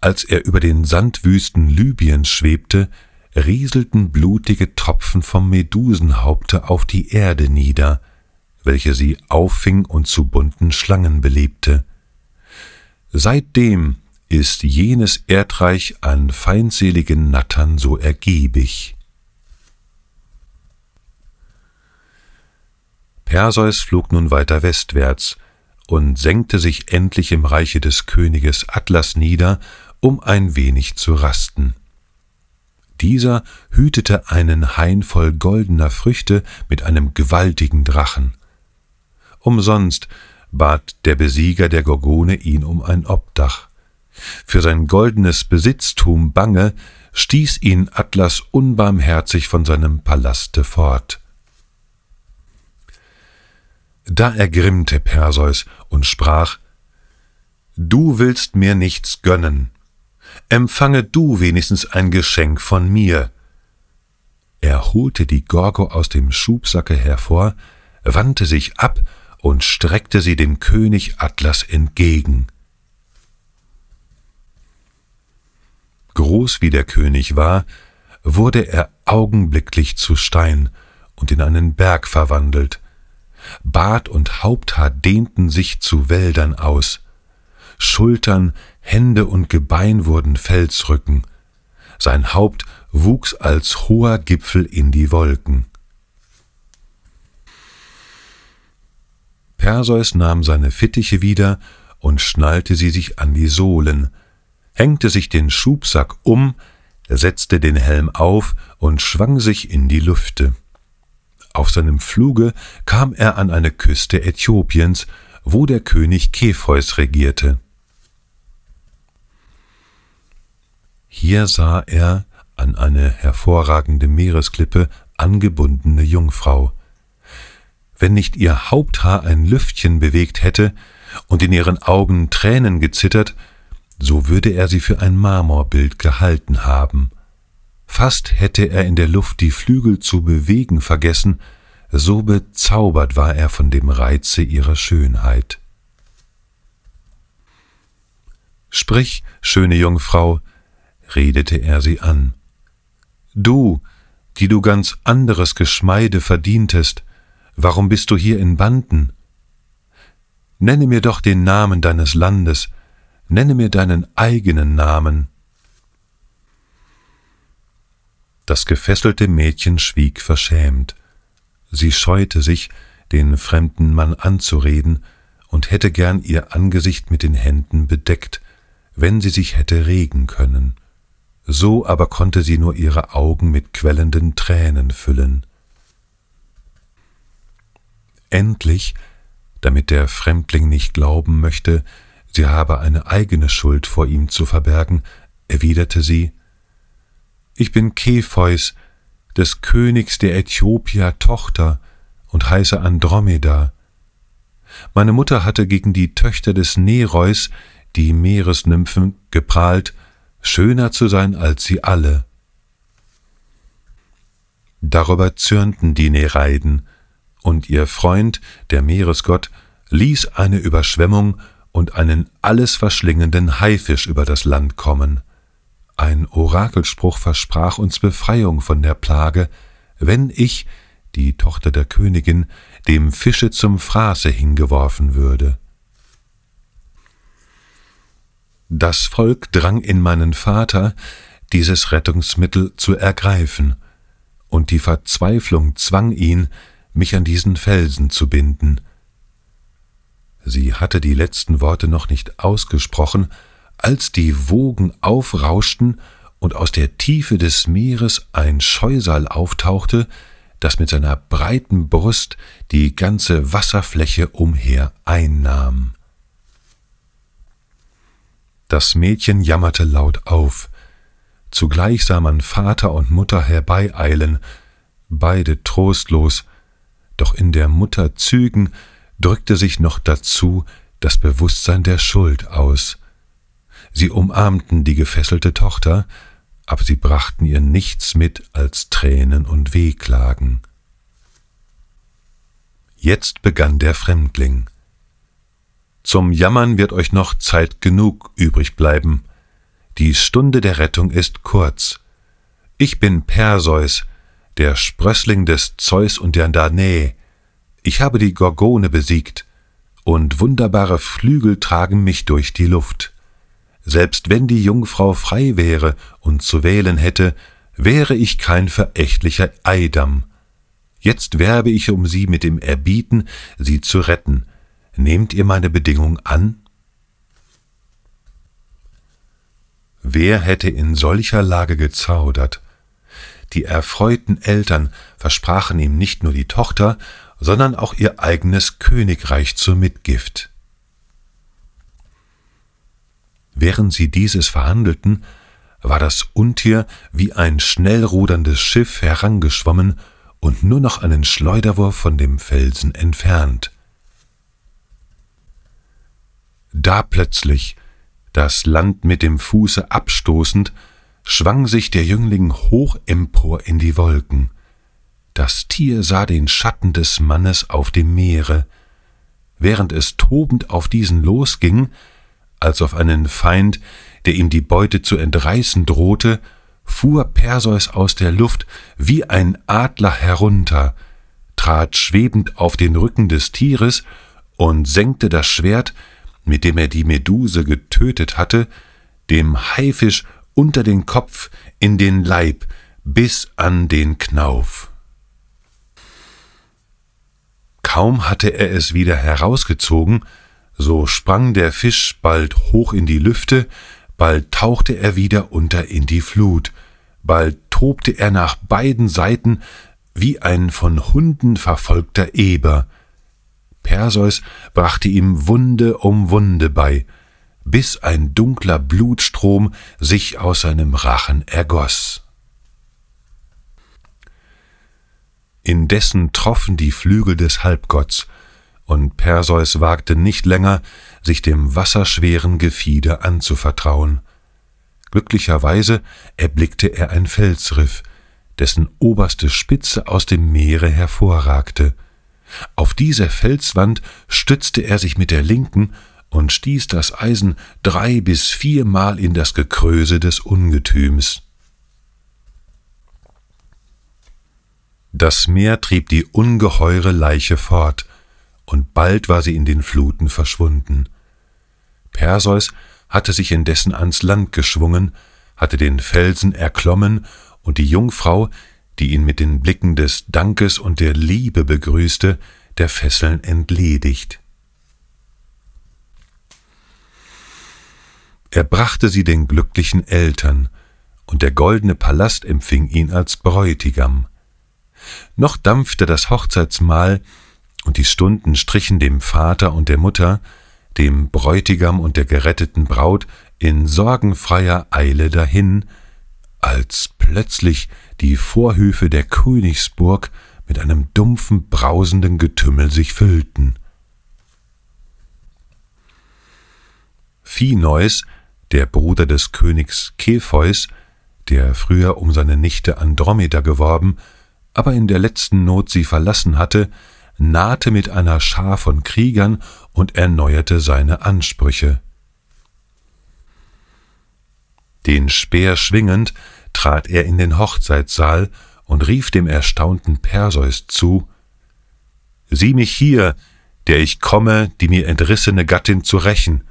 Als er über den Sandwüsten Libyens schwebte, rieselten blutige Tropfen vom Medusenhaupte auf die Erde nieder, welche sie auffing und zu bunten Schlangen belebte. Seitdem ist jenes Erdreich an feindseligen Nattern so ergiebig. Perseus flog nun weiter westwärts und senkte sich endlich im Reiche des Königes Atlas nieder, um ein wenig zu rasten. Dieser hütete einen Hain voll goldener Früchte mit einem gewaltigen Drachen. Umsonst bat der Besieger der Gorgone ihn um ein Obdach. Für sein goldenes Besitztum bange, stieß ihn Atlas unbarmherzig von seinem Palaste fort. Da ergrimmte Perseus und sprach, Du willst mir nichts gönnen, empfange du wenigstens ein Geschenk von mir. Er holte die Gorgo aus dem Schubsacke hervor, wandte sich ab und streckte sie dem König Atlas entgegen. Groß wie der König war, wurde er augenblicklich zu Stein und in einen Berg verwandelt. Bart und Haupthaar dehnten sich zu Wäldern aus. Schultern, Hände und Gebein wurden Felsrücken. Sein Haupt wuchs als hoher Gipfel in die Wolken. Perseus nahm seine Fittiche wieder und schnallte sie sich an die Sohlen, hängte sich den Schubsack um, setzte den Helm auf und schwang sich in die Lüfte. Auf seinem Fluge kam er an eine Küste Äthiopiens, wo der König Kepheus regierte. Hier sah er an eine hervorragende Meeresklippe angebundene Jungfrau wenn nicht ihr Haupthaar ein Lüftchen bewegt hätte und in ihren Augen Tränen gezittert, so würde er sie für ein Marmorbild gehalten haben. Fast hätte er in der Luft die Flügel zu bewegen vergessen, so bezaubert war er von dem Reize ihrer Schönheit. Sprich, schöne Jungfrau, redete er sie an. Du, die du ganz anderes Geschmeide verdientest, Warum bist du hier in Banden? Nenne mir doch den Namen deines Landes, nenne mir deinen eigenen Namen. Das gefesselte Mädchen schwieg verschämt. Sie scheute sich, den fremden Mann anzureden, und hätte gern ihr Angesicht mit den Händen bedeckt, wenn sie sich hätte regen können. So aber konnte sie nur ihre Augen mit quellenden Tränen füllen. Endlich, damit der Fremdling nicht glauben möchte, sie habe eine eigene Schuld vor ihm zu verbergen, erwiderte sie Ich bin Kepheus, des Königs der Äthiopier Tochter und heiße Andromeda. Meine Mutter hatte gegen die Töchter des Nereus, die Meeresnymphen, geprahlt, schöner zu sein als sie alle. Darüber zürnten die Nereiden, und ihr Freund, der Meeresgott, ließ eine Überschwemmung und einen alles verschlingenden Haifisch über das Land kommen. Ein Orakelspruch versprach uns Befreiung von der Plage, wenn ich, die Tochter der Königin, dem Fische zum Fraße hingeworfen würde. Das Volk drang in meinen Vater, dieses Rettungsmittel zu ergreifen, und die Verzweiflung zwang ihn, mich an diesen Felsen zu binden. Sie hatte die letzten Worte noch nicht ausgesprochen, als die Wogen aufrauschten und aus der Tiefe des Meeres ein Scheusal auftauchte, das mit seiner breiten Brust die ganze Wasserfläche umher einnahm. Das Mädchen jammerte laut auf. Zugleich sah man Vater und Mutter herbeieilen, beide trostlos, doch in der Mutter Zügen drückte sich noch dazu das Bewusstsein der Schuld aus. Sie umarmten die gefesselte Tochter, aber sie brachten ihr nichts mit als Tränen und Wehklagen. Jetzt begann der Fremdling. Zum Jammern wird euch noch Zeit genug übrig bleiben. Die Stunde der Rettung ist kurz. Ich bin Perseus, der Sprössling des Zeus und der Danae. Ich habe die Gorgone besiegt, und wunderbare Flügel tragen mich durch die Luft. Selbst wenn die Jungfrau frei wäre und zu wählen hätte, wäre ich kein verächtlicher Eidam. Jetzt werbe ich um sie mit dem Erbieten, sie zu retten. Nehmt ihr meine Bedingung an? Wer hätte in solcher Lage gezaudert? Die erfreuten Eltern versprachen ihm nicht nur die Tochter, sondern auch ihr eigenes Königreich zur Mitgift. Während sie dieses verhandelten, war das Untier wie ein schnell ruderndes Schiff herangeschwommen und nur noch einen Schleuderwurf von dem Felsen entfernt. Da plötzlich, das Land mit dem Fuße abstoßend, schwang sich der Jüngling hoch empor in die Wolken. Das Tier sah den Schatten des Mannes auf dem Meere, während es tobend auf diesen losging, als auf einen Feind, der ihm die Beute zu entreißen drohte, fuhr Perseus aus der Luft wie ein Adler herunter, trat schwebend auf den Rücken des Tieres und senkte das Schwert, mit dem er die Meduse getötet hatte, dem Haifisch unter den Kopf, in den Leib, bis an den Knauf. Kaum hatte er es wieder herausgezogen, so sprang der Fisch bald hoch in die Lüfte, bald tauchte er wieder unter in die Flut, bald tobte er nach beiden Seiten wie ein von Hunden verfolgter Eber. Perseus brachte ihm Wunde um Wunde bei, bis ein dunkler Blutstrom sich aus seinem Rachen ergoss. Indessen troffen die Flügel des Halbgotts, und Perseus wagte nicht länger, sich dem wasserschweren Gefieder anzuvertrauen. Glücklicherweise erblickte er ein Felsriff, dessen oberste Spitze aus dem Meere hervorragte. Auf diese Felswand stützte er sich mit der linken und stieß das Eisen drei bis viermal in das Gekröse des Ungetüms. Das Meer trieb die ungeheure Leiche fort, und bald war sie in den Fluten verschwunden. Perseus hatte sich indessen ans Land geschwungen, hatte den Felsen erklommen, und die Jungfrau, die ihn mit den Blicken des Dankes und der Liebe begrüßte, der Fesseln entledigt. Er brachte sie den glücklichen Eltern, und der goldene Palast empfing ihn als Bräutigam. Noch dampfte das Hochzeitsmahl, und die Stunden strichen dem Vater und der Mutter, dem Bräutigam und der geretteten Braut in sorgenfreier Eile dahin, als plötzlich die Vorhöfe der Königsburg mit einem dumpfen, brausenden Getümmel sich füllten. Viehneus der Bruder des Königs Kepheus, der früher um seine Nichte Andromeda geworben, aber in der letzten Not sie verlassen hatte, nahte mit einer Schar von Kriegern und erneuerte seine Ansprüche. Den Speer schwingend trat er in den Hochzeitssaal und rief dem erstaunten Perseus zu Sieh mich hier, der ich komme, die mir entrissene Gattin zu rächen,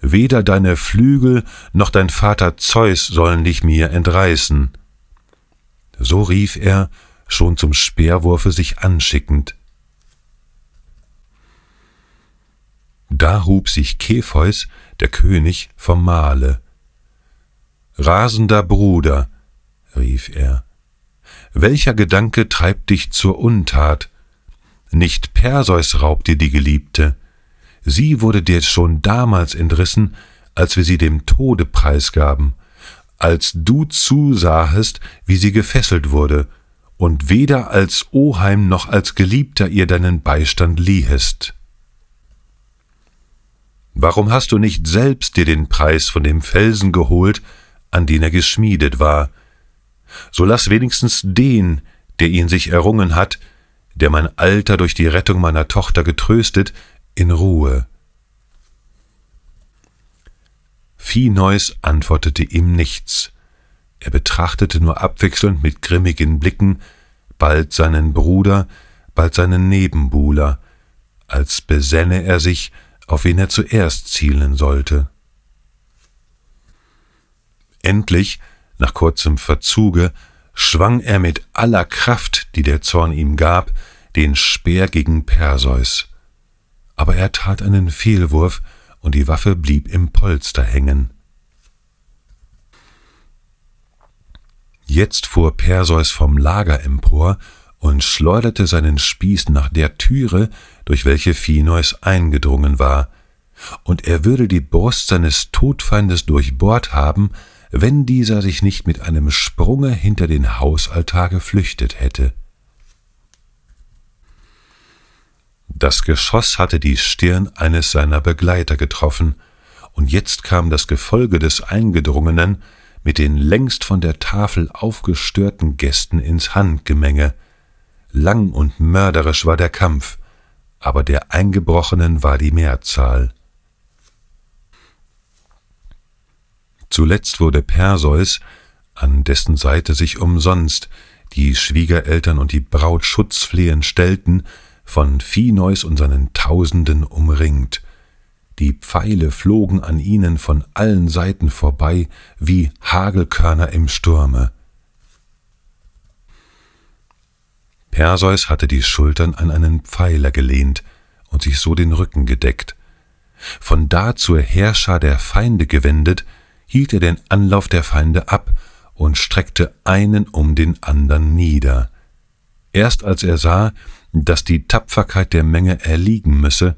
weder deine Flügel noch dein Vater Zeus sollen dich mir entreißen. So rief er, schon zum Speerwurfe sich anschickend. Da hub sich Kepheus, der König, vom Mahle. Rasender Bruder, rief er, welcher Gedanke treibt dich zur Untat? Nicht Perseus raubt dir die Geliebte. Sie wurde dir schon damals entrissen, als wir sie dem Tode preisgaben, als du zusahest, wie sie gefesselt wurde, und weder als Oheim noch als Geliebter ihr deinen Beistand liehest. Warum hast du nicht selbst dir den Preis von dem Felsen geholt, an den er geschmiedet war? So lass wenigstens den, der ihn sich errungen hat, der mein Alter durch die Rettung meiner Tochter getröstet, in Ruhe. Fineus antwortete ihm nichts. Er betrachtete nur abwechselnd mit grimmigen Blicken bald seinen Bruder, bald seinen Nebenbuhler, als besänne er sich, auf wen er zuerst zielen sollte. Endlich, nach kurzem Verzuge, schwang er mit aller Kraft, die der Zorn ihm gab, den Speer gegen Perseus aber er tat einen Fehlwurf und die Waffe blieb im Polster hängen. Jetzt fuhr Perseus vom Lager empor und schleuderte seinen Spieß nach der Türe, durch welche Phineus eingedrungen war, und er würde die Brust seines Todfeindes durchbohrt haben, wenn dieser sich nicht mit einem Sprunge hinter den Hausaltar geflüchtet hätte. Das Geschoss hatte die Stirn eines seiner Begleiter getroffen, und jetzt kam das Gefolge des Eingedrungenen mit den längst von der Tafel aufgestörten Gästen ins Handgemenge. Lang und mörderisch war der Kampf, aber der Eingebrochenen war die Mehrzahl. Zuletzt wurde Perseus, an dessen Seite sich umsonst die Schwiegereltern und die Braut schutzflehend stellten, von Phineus und seinen Tausenden umringt. Die Pfeile flogen an ihnen von allen Seiten vorbei wie Hagelkörner im Sturme. Perseus hatte die Schultern an einen Pfeiler gelehnt und sich so den Rücken gedeckt. Von da zur Herrscher der Feinde gewendet, hielt er den Anlauf der Feinde ab und streckte einen um den andern nieder. Erst als er sah, dass die Tapferkeit der Menge erliegen müsse,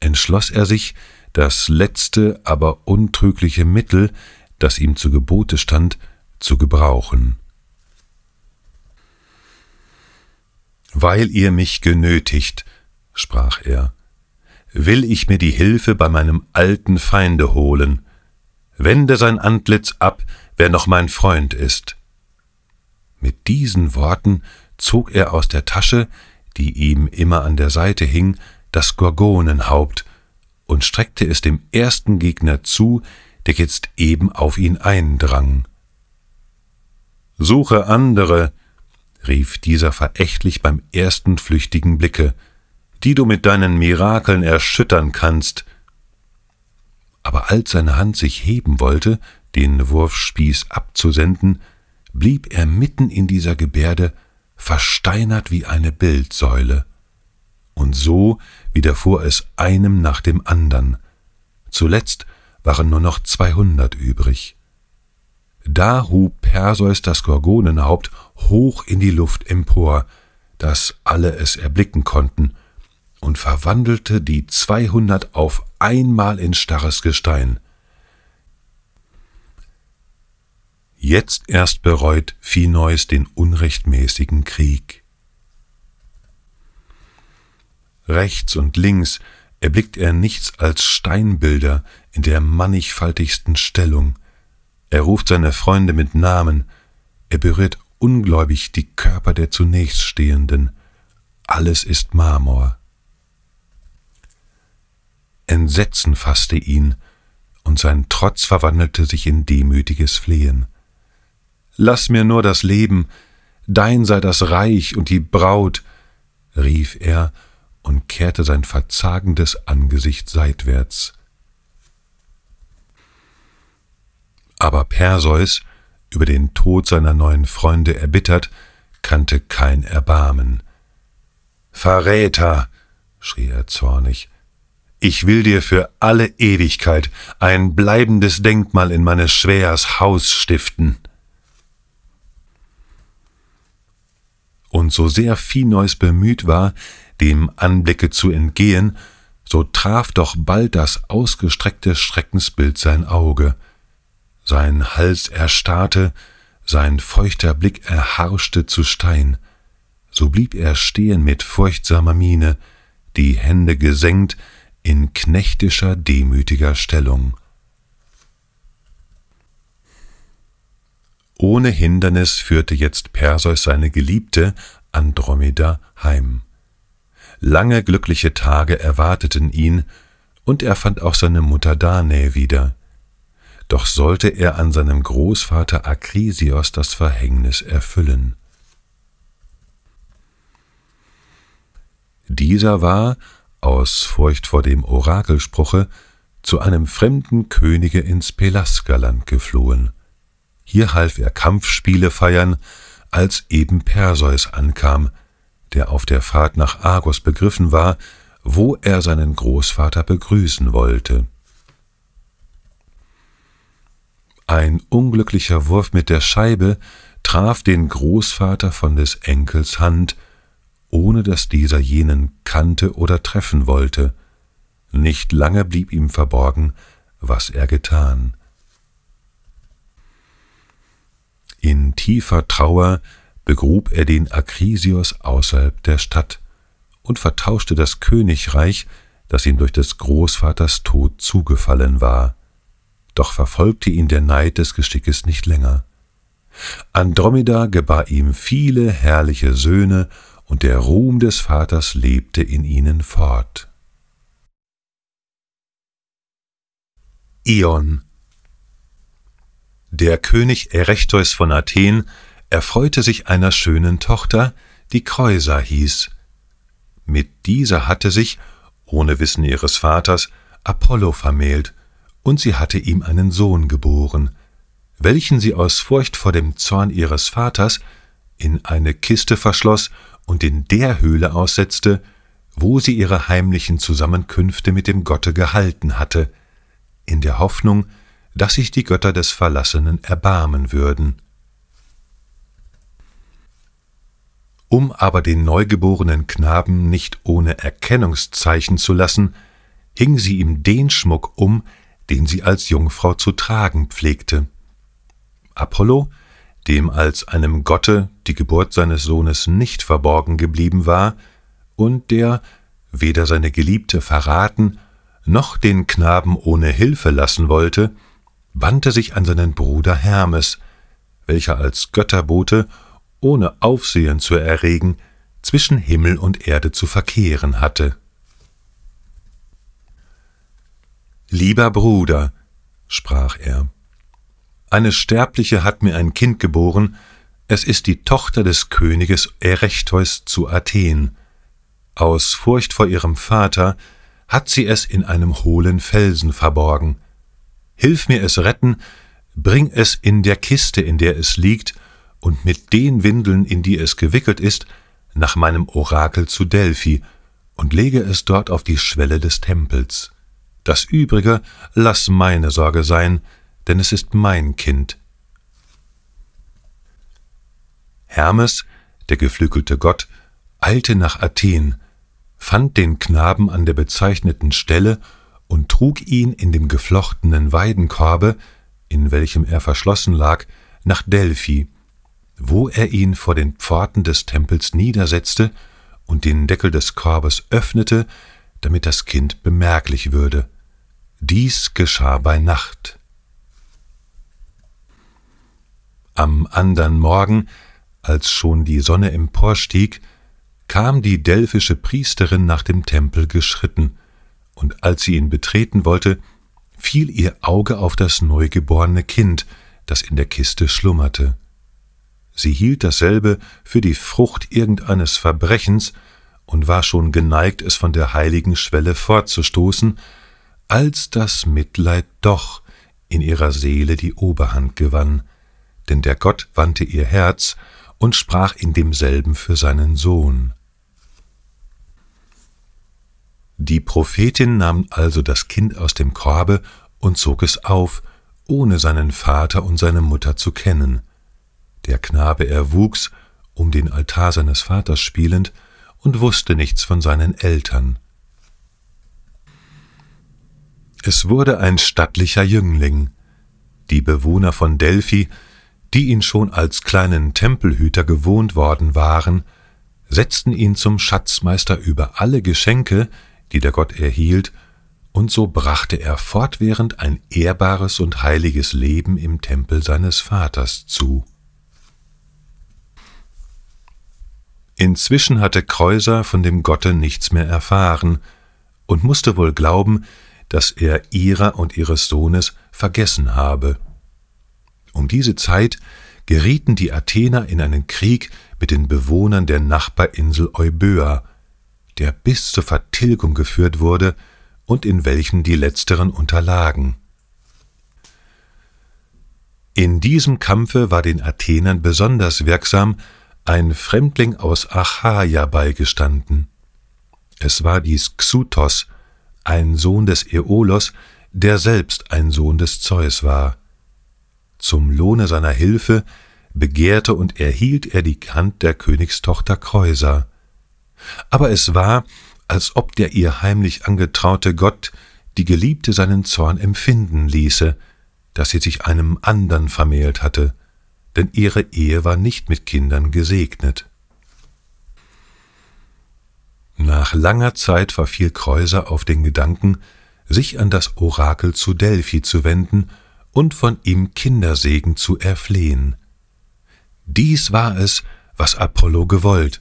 entschloss er sich, das letzte, aber untrügliche Mittel, das ihm zu Gebote stand, zu gebrauchen. Weil ihr mich genötigt, sprach er, will ich mir die Hilfe bei meinem alten Feinde holen. Wende sein Antlitz ab, wer noch mein Freund ist. Mit diesen Worten zog er aus der Tasche die ihm immer an der Seite hing, das Gorgonenhaupt und streckte es dem ersten Gegner zu, der jetzt eben auf ihn eindrang. Suche andere, rief dieser verächtlich beim ersten flüchtigen Blicke, die du mit deinen Mirakeln erschüttern kannst. Aber als seine Hand sich heben wollte, den Wurfspieß abzusenden, blieb er mitten in dieser Gebärde versteinert wie eine Bildsäule, und so widerfuhr es einem nach dem andern. Zuletzt waren nur noch zweihundert übrig. Da hub Perseus das Gorgonenhaupt hoch in die Luft empor, daß alle es erblicken konnten, und verwandelte die zweihundert auf einmal in starres Gestein. Jetzt erst bereut Phineus den unrechtmäßigen Krieg. Rechts und links erblickt er nichts als Steinbilder in der mannigfaltigsten Stellung. Er ruft seine Freunde mit Namen, er berührt ungläubig die Körper der zunächst Stehenden. Alles ist Marmor. Entsetzen fasste ihn, und sein Trotz verwandelte sich in demütiges Flehen. Lass mir nur das Leben, dein sei das Reich und die Braut, rief er und kehrte sein verzagendes Angesicht seitwärts. Aber Perseus, über den Tod seiner neuen Freunde erbittert, kannte kein Erbarmen. Verräter, schrie er zornig, ich will dir für alle Ewigkeit ein bleibendes Denkmal in meines Schwähers Haus stiften. und so sehr Finois bemüht war, dem Anblicke zu entgehen, so traf doch bald das ausgestreckte Schreckensbild sein Auge. Sein Hals erstarrte, sein feuchter Blick erharschte zu Stein. So blieb er stehen mit furchtsamer Miene, die Hände gesenkt in knechtischer, demütiger Stellung. Ohne Hindernis führte jetzt Perseus seine Geliebte Andromeda heim. Lange glückliche Tage erwarteten ihn, und er fand auch seine Mutter Danae wieder. Doch sollte er an seinem Großvater Akrisios das Verhängnis erfüllen. Dieser war, aus Furcht vor dem Orakelspruche, zu einem fremden Könige ins Pelasgerland geflohen. Hier half er Kampfspiele feiern, als eben Perseus ankam, der auf der Fahrt nach Argos begriffen war, wo er seinen Großvater begrüßen wollte. Ein unglücklicher Wurf mit der Scheibe traf den Großvater von des Enkels Hand, ohne dass dieser jenen kannte oder treffen wollte. Nicht lange blieb ihm verborgen, was er getan. In tiefer Trauer begrub er den Akrisios außerhalb der Stadt und vertauschte das Königreich, das ihm durch des Großvaters Tod zugefallen war. Doch verfolgte ihn der Neid des Geschickes nicht länger. Andromeda gebar ihm viele herrliche Söhne, und der Ruhm des Vaters lebte in ihnen fort. Ion der König Erechtheus von Athen erfreute sich einer schönen Tochter, die Kreusa hieß. Mit dieser hatte sich, ohne Wissen ihres Vaters, Apollo vermählt, und sie hatte ihm einen Sohn geboren, welchen sie aus Furcht vor dem Zorn ihres Vaters in eine Kiste verschloss und in der Höhle aussetzte, wo sie ihre heimlichen Zusammenkünfte mit dem Gotte gehalten hatte, in der Hoffnung, dass sich die Götter des Verlassenen erbarmen würden. Um aber den neugeborenen Knaben nicht ohne Erkennungszeichen zu lassen, hing sie ihm den Schmuck um, den sie als Jungfrau zu tragen pflegte. Apollo, dem als einem Gotte die Geburt seines Sohnes nicht verborgen geblieben war, und der weder seine Geliebte verraten noch den Knaben ohne Hilfe lassen wollte, wandte sich an seinen Bruder Hermes, welcher als Götterbote, ohne Aufsehen zu erregen, zwischen Himmel und Erde zu verkehren hatte. Lieber Bruder, sprach er, eine Sterbliche hat mir ein Kind geboren, es ist die Tochter des Königes Erechtheus zu Athen. Aus Furcht vor ihrem Vater hat sie es in einem hohlen Felsen verborgen. Hilf mir es retten, bring es in der Kiste, in der es liegt, und mit den Windeln, in die es gewickelt ist, nach meinem Orakel zu Delphi, und lege es dort auf die Schwelle des Tempels. Das übrige lass meine Sorge sein, denn es ist mein Kind. Hermes, der geflügelte Gott, eilte nach Athen, fand den Knaben an der bezeichneten Stelle und trug ihn in dem geflochtenen Weidenkorbe, in welchem er verschlossen lag, nach Delphi, wo er ihn vor den Pforten des Tempels niedersetzte und den Deckel des Korbes öffnete, damit das Kind bemerklich würde. Dies geschah bei Nacht. Am andern Morgen, als schon die Sonne emporstieg, kam die delphische Priesterin nach dem Tempel geschritten, und als sie ihn betreten wollte, fiel ihr Auge auf das neugeborene Kind, das in der Kiste schlummerte. Sie hielt dasselbe für die Frucht irgendeines Verbrechens und war schon geneigt, es von der heiligen Schwelle fortzustoßen, als das Mitleid doch in ihrer Seele die Oberhand gewann, denn der Gott wandte ihr Herz und sprach in demselben für seinen Sohn. Die Prophetin nahm also das Kind aus dem Korbe und zog es auf, ohne seinen Vater und seine Mutter zu kennen. Der Knabe erwuchs, um den Altar seines Vaters spielend, und wusste nichts von seinen Eltern. Es wurde ein stattlicher Jüngling. Die Bewohner von Delphi, die ihn schon als kleinen Tempelhüter gewohnt worden waren, setzten ihn zum Schatzmeister über alle Geschenke, die der Gott erhielt, und so brachte er fortwährend ein ehrbares und heiliges Leben im Tempel seines Vaters zu. Inzwischen hatte Kreuser von dem Gotte nichts mehr erfahren und musste wohl glauben, dass er ihrer und ihres Sohnes vergessen habe. Um diese Zeit gerieten die Athener in einen Krieg mit den Bewohnern der Nachbarinsel Euböa, der bis zur Vertilgung geführt wurde und in welchem die letzteren unterlagen. In diesem Kampfe war den Athenern besonders wirksam ein Fremdling aus Achaia beigestanden. Es war dies Xutos, ein Sohn des Äolos, der selbst ein Sohn des Zeus war. Zum Lohne seiner Hilfe begehrte und erhielt er die Hand der Königstochter Kreusa aber es war, als ob der ihr heimlich angetraute Gott die Geliebte seinen Zorn empfinden ließe, dass sie sich einem andern vermählt hatte, denn ihre Ehe war nicht mit Kindern gesegnet. Nach langer Zeit verfiel Kräuser auf den Gedanken, sich an das Orakel zu Delphi zu wenden und von ihm Kindersegen zu erflehen. Dies war es, was Apollo gewollt,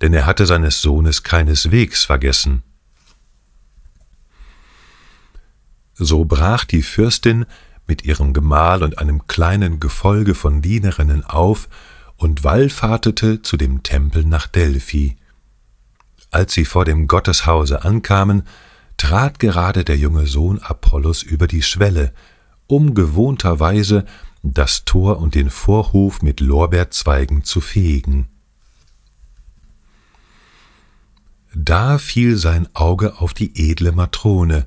denn er hatte seines Sohnes keineswegs vergessen. So brach die Fürstin mit ihrem Gemahl und einem kleinen Gefolge von Dienerinnen auf und wallfahrtete zu dem Tempel nach Delphi. Als sie vor dem Gotteshause ankamen, trat gerade der junge Sohn Apollos über die Schwelle, um gewohnterweise das Tor und den Vorhof mit Lorbeerzweigen zu fegen. Da fiel sein Auge auf die edle Matrone,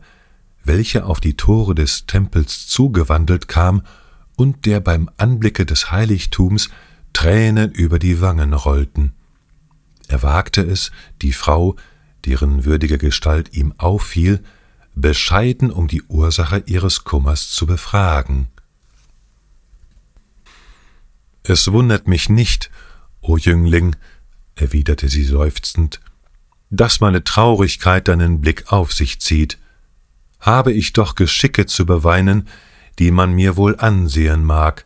welche auf die Tore des Tempels zugewandelt kam und der beim Anblicke des Heiligtums Tränen über die Wangen rollten. Er wagte es, die Frau, deren würdige Gestalt ihm auffiel, bescheiden um die Ursache ihres Kummers zu befragen. Es wundert mich nicht, o Jüngling, erwiderte sie seufzend, dass meine Traurigkeit deinen Blick auf sich zieht, habe ich doch Geschicke zu beweinen, die man mir wohl ansehen mag.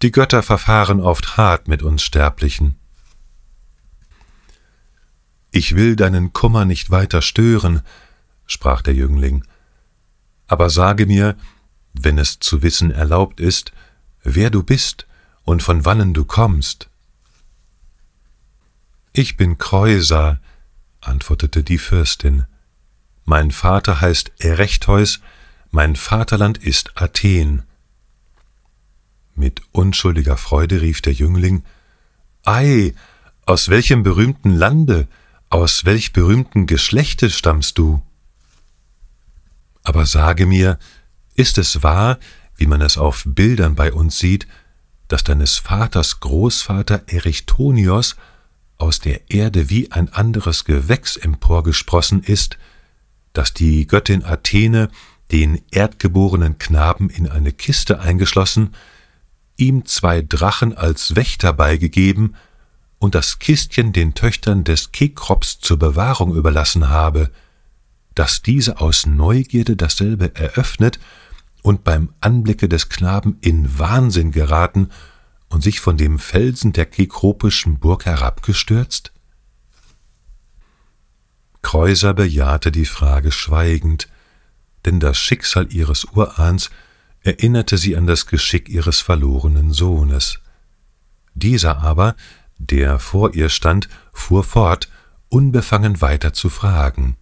Die Götter verfahren oft hart mit uns Sterblichen. Ich will deinen Kummer nicht weiter stören, sprach der Jüngling, aber sage mir, wenn es zu wissen erlaubt ist, wer du bist und von wannen du kommst. Ich bin Kreuser, antwortete die Fürstin. Mein Vater heißt Erechtheus, mein Vaterland ist Athen. Mit unschuldiger Freude rief der Jüngling Ei, aus welchem berühmten Lande, aus welch berühmten Geschlechte stammst du? Aber sage mir, ist es wahr, wie man es auf Bildern bei uns sieht, dass deines Vaters Großvater Erichtonios aus der Erde wie ein anderes Gewächs emporgesprossen ist, dass die Göttin Athene den erdgeborenen Knaben in eine Kiste eingeschlossen, ihm zwei Drachen als Wächter beigegeben und das Kistchen den Töchtern des Kekrops zur Bewahrung überlassen habe, dass diese aus Neugierde dasselbe eröffnet und beim Anblicke des Knaben in Wahnsinn geraten und sich von dem Felsen der kekropischen Burg herabgestürzt? Kreuser bejahte die Frage schweigend, denn das Schicksal ihres Urahns erinnerte sie an das Geschick ihres verlorenen Sohnes. Dieser aber, der vor ihr stand, fuhr fort, unbefangen weiter zu fragen.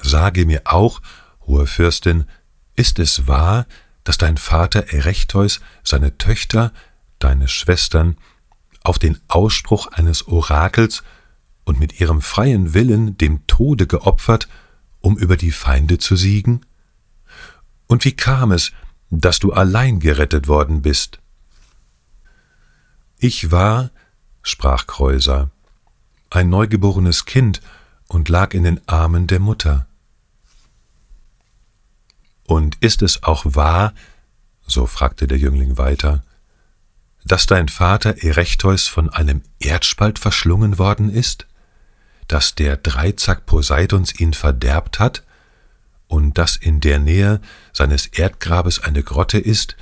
Sage mir auch, hohe Fürstin, ist es wahr, dass dein Vater Erechtheus seine Töchter, deine Schwestern, auf den Ausspruch eines Orakels und mit ihrem freien Willen dem Tode geopfert, um über die Feinde zu siegen? Und wie kam es, dass du allein gerettet worden bist? Ich war, sprach Kreuser, ein neugeborenes Kind und lag in den Armen der Mutter. Und ist es auch wahr, so fragte der Jüngling weiter, dass dein Vater Erechtheus von einem Erdspalt verschlungen worden ist, dass der Dreizack Poseidons ihn verderbt hat, und dass in der Nähe seines Erdgrabes eine Grotte ist,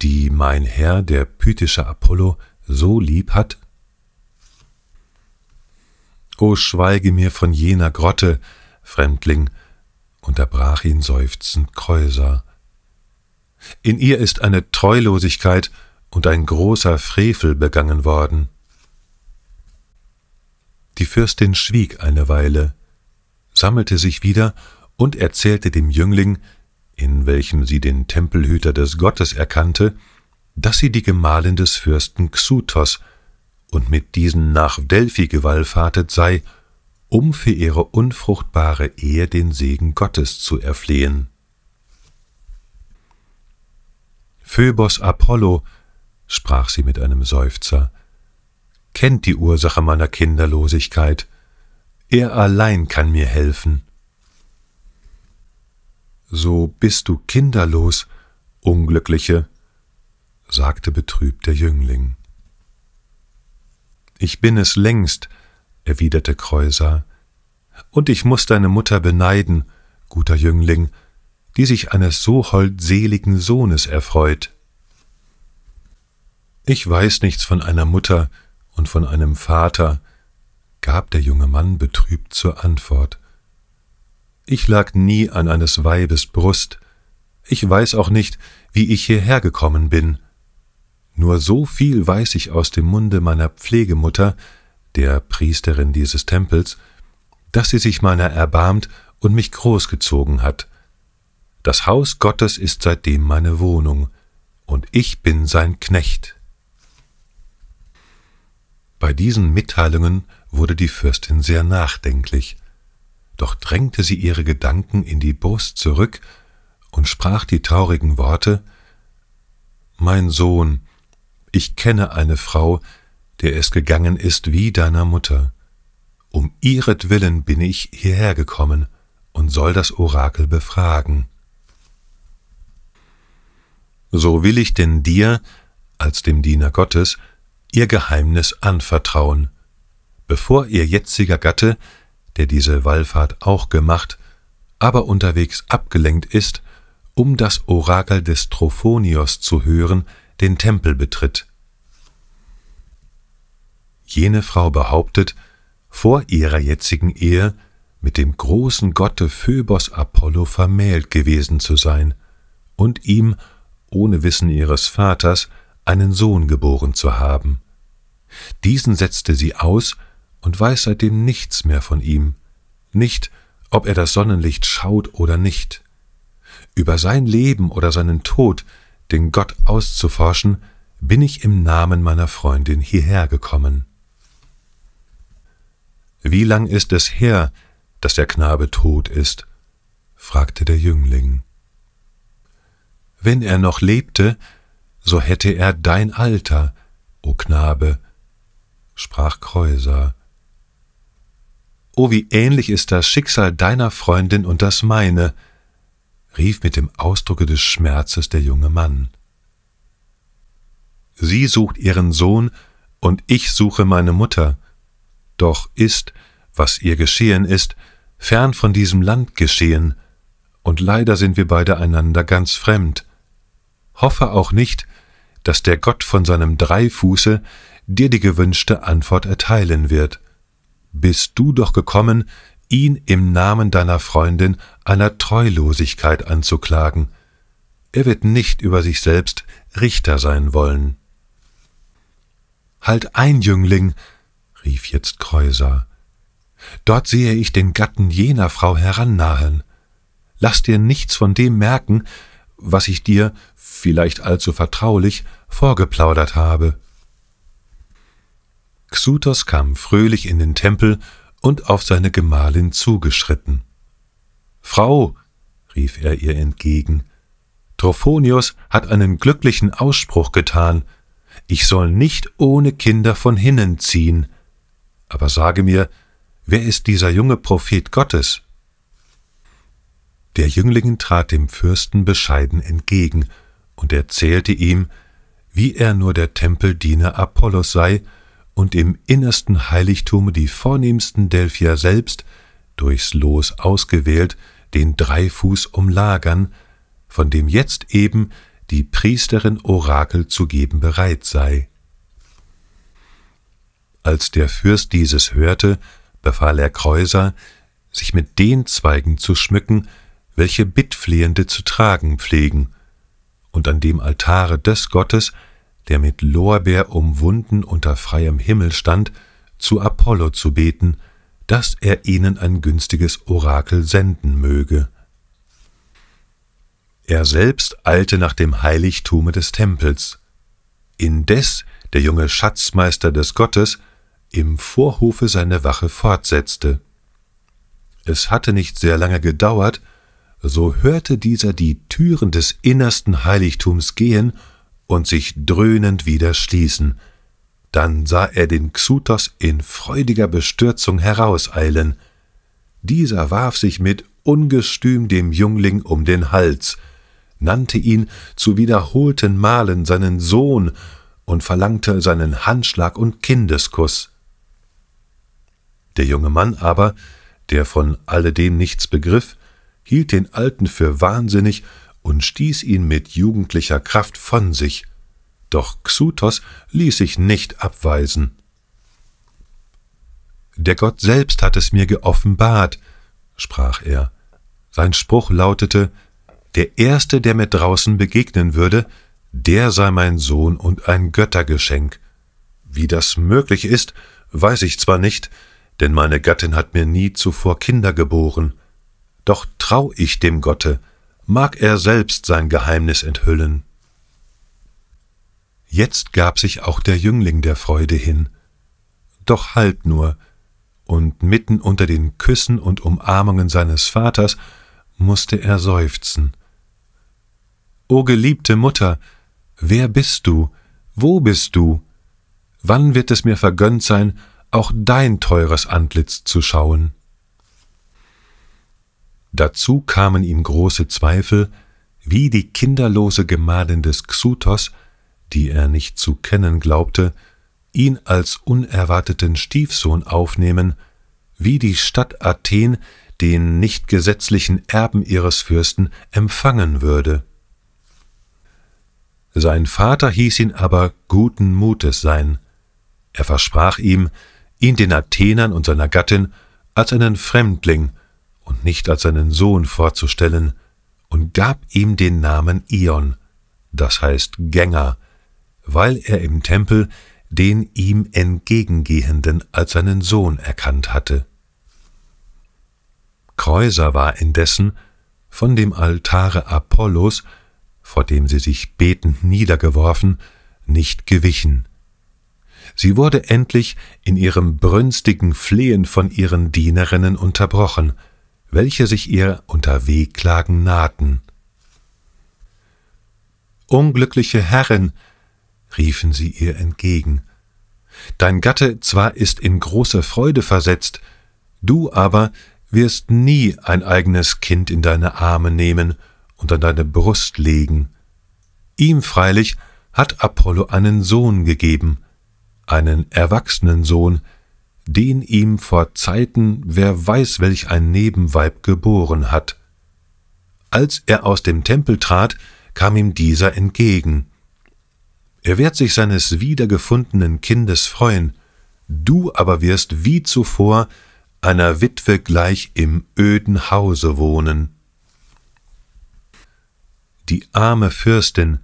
die mein Herr, der pythische Apollo, so lieb hat? O schweige mir von jener Grotte, Fremdling, unterbrach ihn seufzend Kräuser. In ihr ist eine Treulosigkeit und ein großer Frevel begangen worden. Die Fürstin schwieg eine Weile, sammelte sich wieder und erzählte dem Jüngling, in welchem sie den Tempelhüter des Gottes erkannte, dass sie die Gemahlin des Fürsten Xutos und mit diesen nach Delphi gewallfahrtet sei um für ihre unfruchtbare Ehe den Segen Gottes zu erflehen. Phöbos Apollo, sprach sie mit einem Seufzer, kennt die Ursache meiner Kinderlosigkeit. Er allein kann mir helfen. So bist du kinderlos, Unglückliche, sagte betrübt der Jüngling. Ich bin es längst, erwiderte Kreuser, und ich muß deine Mutter beneiden, guter Jüngling, die sich eines so holdseligen Sohnes erfreut. Ich weiß nichts von einer Mutter und von einem Vater, gab der junge Mann betrübt zur Antwort. Ich lag nie an eines Weibes Brust, ich weiß auch nicht, wie ich hierher gekommen bin. Nur so viel weiß ich aus dem Munde meiner Pflegemutter, der Priesterin dieses Tempels, dass sie sich meiner erbarmt und mich großgezogen hat. Das Haus Gottes ist seitdem meine Wohnung, und ich bin sein Knecht. Bei diesen Mitteilungen wurde die Fürstin sehr nachdenklich, doch drängte sie ihre Gedanken in die Brust zurück und sprach die traurigen Worte Mein Sohn, ich kenne eine Frau, der es gegangen ist wie deiner Mutter. Um ihretwillen bin ich hierher gekommen und soll das Orakel befragen. So will ich denn dir, als dem Diener Gottes, ihr Geheimnis anvertrauen, bevor ihr jetziger Gatte, der diese Wallfahrt auch gemacht, aber unterwegs abgelenkt ist, um das Orakel des Trophonios zu hören, den Tempel betritt jene Frau behauptet, vor ihrer jetzigen Ehe mit dem großen Gotte Phöbos Apollo vermählt gewesen zu sein und ihm, ohne Wissen ihres Vaters, einen Sohn geboren zu haben. Diesen setzte sie aus und weiß seitdem nichts mehr von ihm, nicht, ob er das Sonnenlicht schaut oder nicht. Über sein Leben oder seinen Tod, den Gott auszuforschen, bin ich im Namen meiner Freundin hierher gekommen. Wie lang ist es her, dass der Knabe tot ist? fragte der Jüngling. Wenn er noch lebte, so hätte er dein Alter, o Knabe, sprach Kreuser. O wie ähnlich ist das Schicksal deiner Freundin und das meine, rief mit dem Ausdrucke des Schmerzes der junge Mann. Sie sucht ihren Sohn, und ich suche meine Mutter, doch ist, was ihr geschehen ist, fern von diesem Land geschehen, und leider sind wir beide einander ganz fremd. Hoffe auch nicht, dass der Gott von seinem Dreifuße dir die gewünschte Antwort erteilen wird. Bist du doch gekommen, ihn im Namen deiner Freundin einer Treulosigkeit anzuklagen. Er wird nicht über sich selbst Richter sein wollen. Halt ein, Jüngling, rief jetzt Kreuser. Dort sehe ich den Gatten jener Frau herannahen. Lass dir nichts von dem merken, was ich dir, vielleicht allzu vertraulich, vorgeplaudert habe. Xutos kam fröhlich in den Tempel und auf seine Gemahlin zugeschritten. Frau, rief er ihr entgegen, Trophonius hat einen glücklichen Ausspruch getan. Ich soll nicht ohne Kinder von hinnen ziehen. Aber sage mir, wer ist dieser junge Prophet Gottes? Der Jüngling trat dem Fürsten bescheiden entgegen und erzählte ihm, wie er nur der Tempeldiener Apollos sei und im innersten Heiligtum die vornehmsten Delphier selbst, durchs Los ausgewählt, den Dreifuß umlagern, von dem jetzt eben die Priesterin Orakel zu geben bereit sei. Als der Fürst dieses hörte, befahl er Kreuser, sich mit den Zweigen zu schmücken, welche Bittflehende zu tragen pflegen, und an dem Altare des Gottes, der mit Lorbeer umwunden unter freiem Himmel stand, zu Apollo zu beten, dass er ihnen ein günstiges Orakel senden möge. Er selbst eilte nach dem Heiligtume des Tempels. Indes der junge Schatzmeister des Gottes im Vorhofe seine Wache fortsetzte. Es hatte nicht sehr lange gedauert, so hörte dieser die Türen des innersten Heiligtums gehen und sich dröhnend wieder schließen. Dann sah er den Xutos in freudiger Bestürzung herauseilen. Dieser warf sich mit Ungestüm dem Jüngling um den Hals, nannte ihn zu wiederholten Malen seinen Sohn und verlangte seinen Handschlag und Kindeskuss. Der junge Mann aber, der von alledem nichts begriff, hielt den Alten für wahnsinnig und stieß ihn mit jugendlicher Kraft von sich. Doch Xutos ließ sich nicht abweisen. Der Gott selbst hat es mir geoffenbart, sprach er. Sein Spruch lautete, der Erste, der mir draußen begegnen würde, der sei mein Sohn und ein Göttergeschenk. Wie das möglich ist, weiß ich zwar nicht, denn meine Gattin hat mir nie zuvor Kinder geboren. Doch trau ich dem Gotte, mag er selbst sein Geheimnis enthüllen. Jetzt gab sich auch der Jüngling der Freude hin, doch halb nur, und mitten unter den Küssen und Umarmungen seines Vaters musste er seufzen. O geliebte Mutter, wer bist du? Wo bist du? Wann wird es mir vergönnt sein, auch dein teures Antlitz zu schauen. Dazu kamen ihm große Zweifel, wie die kinderlose Gemahlin des Xutos, die er nicht zu kennen glaubte, ihn als unerwarteten Stiefsohn aufnehmen, wie die Stadt Athen den nicht gesetzlichen Erben ihres Fürsten empfangen würde. Sein Vater hieß ihn aber guten Mutes sein. Er versprach ihm, ihn den Athenern und seiner Gattin als einen Fremdling und nicht als seinen Sohn vorzustellen, und gab ihm den Namen Ion, das heißt Gänger, weil er im Tempel den ihm entgegengehenden als seinen Sohn erkannt hatte. Kreuser war indessen von dem Altare Apollos, vor dem sie sich betend niedergeworfen, nicht gewichen. Sie wurde endlich in ihrem brünstigen Flehen von ihren Dienerinnen unterbrochen, welche sich ihr unter Wehklagen nahten. Unglückliche Herrin, riefen sie ihr entgegen, dein Gatte zwar ist in große Freude versetzt, du aber wirst nie ein eigenes Kind in deine Arme nehmen und an deine Brust legen. Ihm freilich hat Apollo einen Sohn gegeben, einen erwachsenen Sohn, den ihm vor Zeiten wer weiß welch ein Nebenweib geboren hat. Als er aus dem Tempel trat, kam ihm dieser entgegen. Er wird sich seines wiedergefundenen Kindes freuen, du aber wirst wie zuvor einer Witwe gleich im öden Hause wohnen. Die arme Fürstin,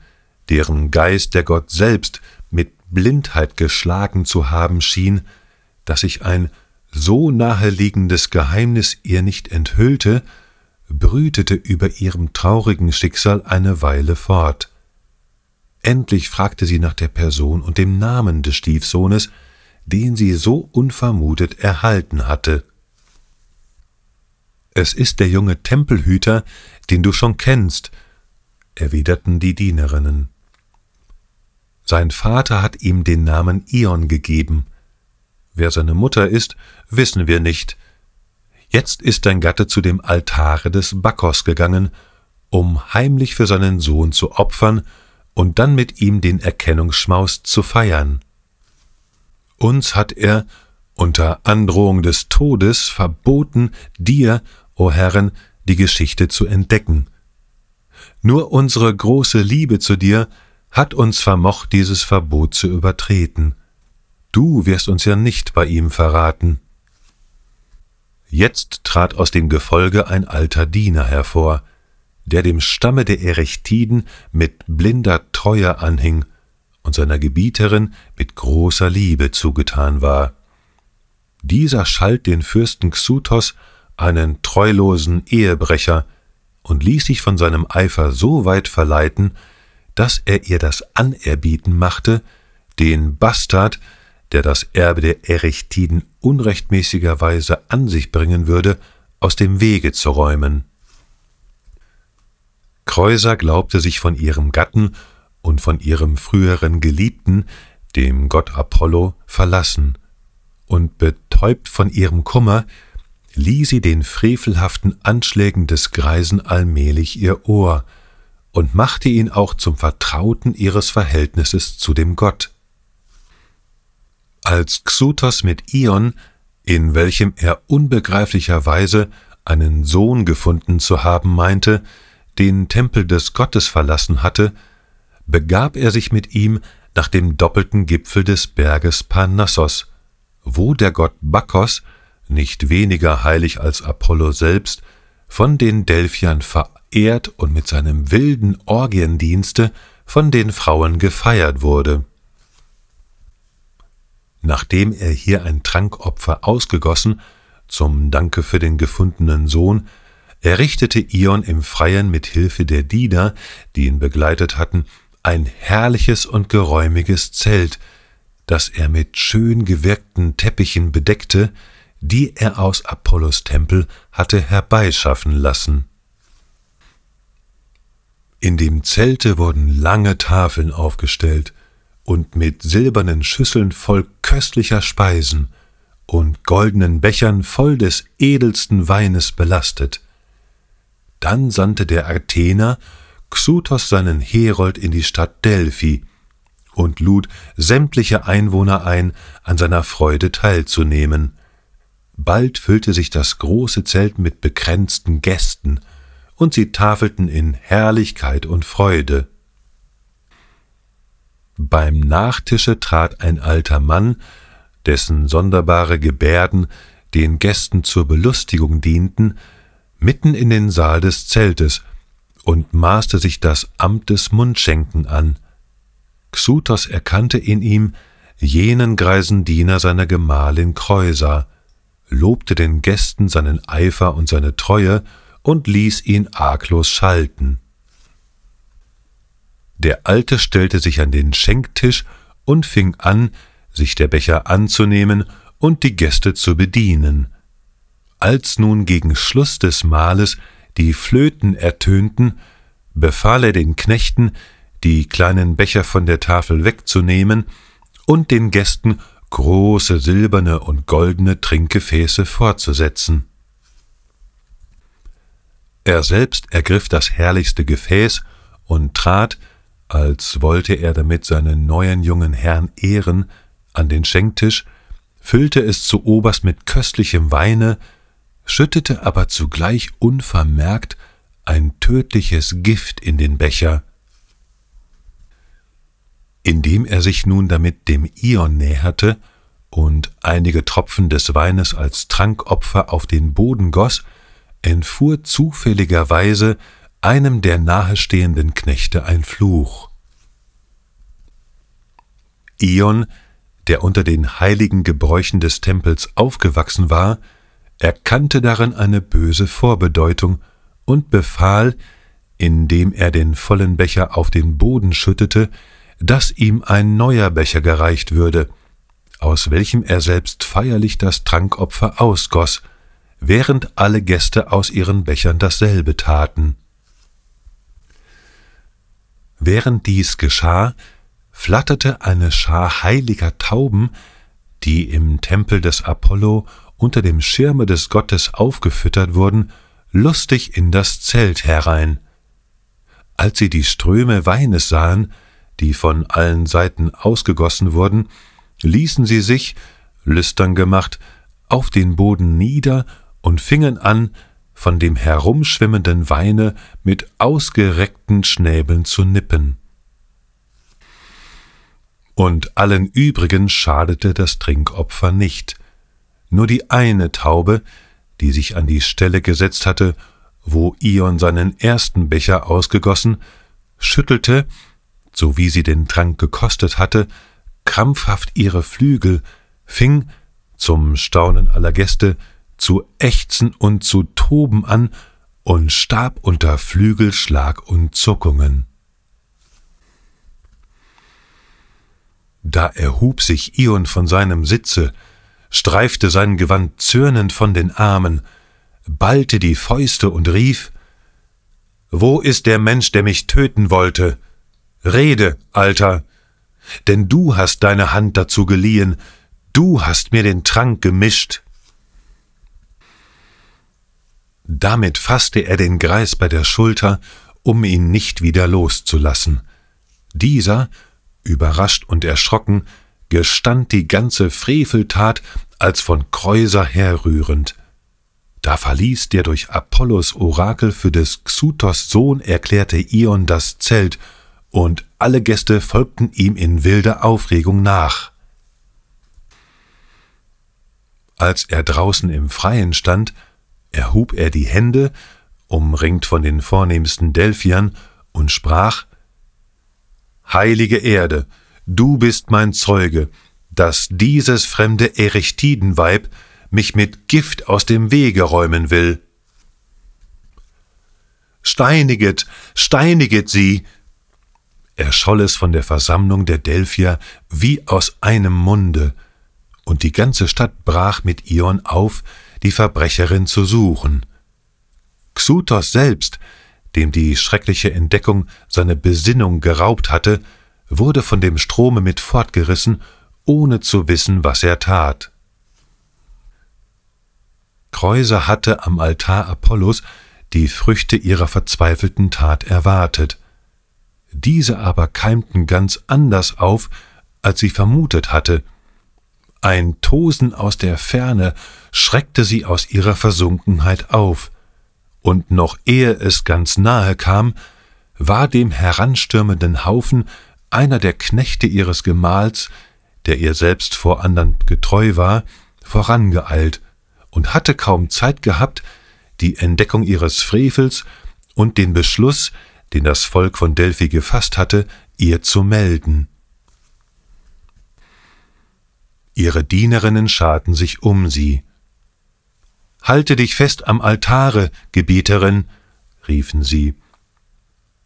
deren Geist der Gott selbst mit Blindheit geschlagen zu haben schien, dass sich ein so naheliegendes Geheimnis ihr nicht enthüllte, brütete über ihrem traurigen Schicksal eine Weile fort. Endlich fragte sie nach der Person und dem Namen des Stiefsohnes, den sie so unvermutet erhalten hatte. Es ist der junge Tempelhüter, den du schon kennst, erwiderten die Dienerinnen. Sein Vater hat ihm den Namen Ion gegeben. Wer seine Mutter ist, wissen wir nicht. Jetzt ist dein Gatte zu dem Altare des Backos gegangen, um heimlich für seinen Sohn zu opfern und dann mit ihm den Erkennungsschmaus zu feiern. Uns hat er, unter Androhung des Todes, verboten, dir, o oh Herren, die Geschichte zu entdecken. Nur unsere große Liebe zu dir hat uns vermocht, dieses Verbot zu übertreten. Du wirst uns ja nicht bei ihm verraten. Jetzt trat aus dem Gefolge ein alter Diener hervor, der dem Stamme der Erechtiden mit blinder Treue anhing und seiner Gebieterin mit großer Liebe zugetan war. Dieser schalt den Fürsten Xutos, einen treulosen Ehebrecher, und ließ sich von seinem Eifer so weit verleiten, dass er ihr das Anerbieten machte, den Bastard, der das Erbe der Erechtiden unrechtmäßigerweise an sich bringen würde, aus dem Wege zu räumen. Kreuser glaubte sich von ihrem Gatten und von ihrem früheren Geliebten, dem Gott Apollo, verlassen, und betäubt von ihrem Kummer, lieh sie den frevelhaften Anschlägen des Greisen allmählich ihr Ohr, und machte ihn auch zum Vertrauten ihres Verhältnisses zu dem Gott. Als Xutos mit Ion, in welchem er unbegreiflicherweise einen Sohn gefunden zu haben meinte, den Tempel des Gottes verlassen hatte, begab er sich mit ihm nach dem doppelten Gipfel des Berges Parnassos, wo der Gott Bakos, nicht weniger heilig als Apollo selbst, von den Delphiern verachtet ehrt und mit seinem wilden Orgiendienste von den Frauen gefeiert wurde. Nachdem er hier ein Trankopfer ausgegossen, zum Danke für den gefundenen Sohn, errichtete Ion im Freien mit Hilfe der Diener, die ihn begleitet hatten, ein herrliches und geräumiges Zelt, das er mit schön gewirkten Teppichen bedeckte, die er aus Apollos Tempel hatte herbeischaffen lassen. In dem Zelte wurden lange Tafeln aufgestellt und mit silbernen Schüsseln voll köstlicher Speisen und goldenen Bechern voll des edelsten Weines belastet. Dann sandte der Athener Xutos seinen Herold in die Stadt Delphi und lud sämtliche Einwohner ein, an seiner Freude teilzunehmen. Bald füllte sich das große Zelt mit bekränzten Gästen – und sie tafelten in Herrlichkeit und Freude. Beim Nachtische trat ein alter Mann, dessen sonderbare Gebärden den Gästen zur Belustigung dienten, mitten in den Saal des Zeltes und maßte sich das Amt des Mundschenken an. Xutos erkannte in ihm jenen greisen Diener seiner Gemahlin Kreusa, lobte den Gästen seinen Eifer und seine Treue und ließ ihn arglos schalten. Der Alte stellte sich an den Schenktisch und fing an, sich der Becher anzunehmen und die Gäste zu bedienen. Als nun gegen Schluss des Mahles die Flöten ertönten, befahl er den Knechten, die kleinen Becher von der Tafel wegzunehmen und den Gästen große silberne und goldene Trinkgefäße vorzusetzen. Er selbst ergriff das herrlichste Gefäß und trat, als wollte er damit seinen neuen jungen Herrn ehren, an den Schenktisch, füllte es zu oberst mit köstlichem Weine, schüttete aber zugleich unvermerkt ein tödliches Gift in den Becher. Indem er sich nun damit dem Ion näherte und einige Tropfen des Weines als Trankopfer auf den Boden goss, entfuhr zufälligerweise einem der nahestehenden Knechte ein Fluch. Ion, der unter den heiligen Gebräuchen des Tempels aufgewachsen war, erkannte darin eine böse Vorbedeutung und befahl, indem er den vollen Becher auf den Boden schüttete, dass ihm ein neuer Becher gereicht würde, aus welchem er selbst feierlich das Trankopfer ausgoss, während alle Gäste aus ihren Bechern dasselbe taten. Während dies geschah, flatterte eine Schar heiliger Tauben, die im Tempel des Apollo unter dem Schirme des Gottes aufgefüttert wurden, lustig in das Zelt herein. Als sie die Ströme Weines sahen, die von allen Seiten ausgegossen wurden, ließen sie sich, lüstern gemacht, auf den Boden nieder und fingen an, von dem herumschwimmenden Weine mit ausgereckten Schnäbeln zu nippen. Und allen übrigen schadete das Trinkopfer nicht. Nur die eine Taube, die sich an die Stelle gesetzt hatte, wo Ion seinen ersten Becher ausgegossen, schüttelte, so wie sie den Trank gekostet hatte, krampfhaft ihre Flügel, fing, zum Staunen aller Gäste, zu ächzen und zu toben an und starb unter Flügelschlag und Zuckungen. Da erhub sich Ion von seinem Sitze, streifte sein Gewand zürnend von den Armen, ballte die Fäuste und rief Wo ist der Mensch, der mich töten wollte? Rede, Alter, denn du hast deine Hand dazu geliehen, du hast mir den Trank gemischt. Damit fasste er den Greis bei der Schulter, um ihn nicht wieder loszulassen. Dieser, überrascht und erschrocken, gestand die ganze Freveltat als von Kräuser herrührend. Da verließ der durch Apollos Orakel für des Xutos Sohn erklärte Ion das Zelt, und alle Gäste folgten ihm in wilder Aufregung nach. Als er draußen im Freien stand, erhub er die Hände, umringt von den vornehmsten Delphiern, und sprach Heilige Erde, du bist mein Zeuge, dass dieses fremde Erechtidenweib mich mit Gift aus dem Wege räumen will. Steiniget, steiniget sie! erscholl es von der Versammlung der Delphier wie aus einem Munde, und die ganze Stadt brach mit Ion auf, die Verbrecherin zu suchen. Xutos selbst, dem die schreckliche Entdeckung seine Besinnung geraubt hatte, wurde von dem Strome mit fortgerissen, ohne zu wissen, was er tat. Kreuser hatte am Altar Apollos die Früchte ihrer verzweifelten Tat erwartet. Diese aber keimten ganz anders auf, als sie vermutet hatte – ein Tosen aus der Ferne schreckte sie aus ihrer Versunkenheit auf, und noch ehe es ganz nahe kam, war dem heranstürmenden Haufen einer der Knechte ihres Gemahls, der ihr selbst vor andern getreu war, vorangeeilt und hatte kaum Zeit gehabt, die Entdeckung ihres Frevels und den Beschluss, den das Volk von Delphi gefasst hatte, ihr zu melden ihre Dienerinnen scharten sich um sie. Halte dich fest am Altare, Gebieterin, riefen sie.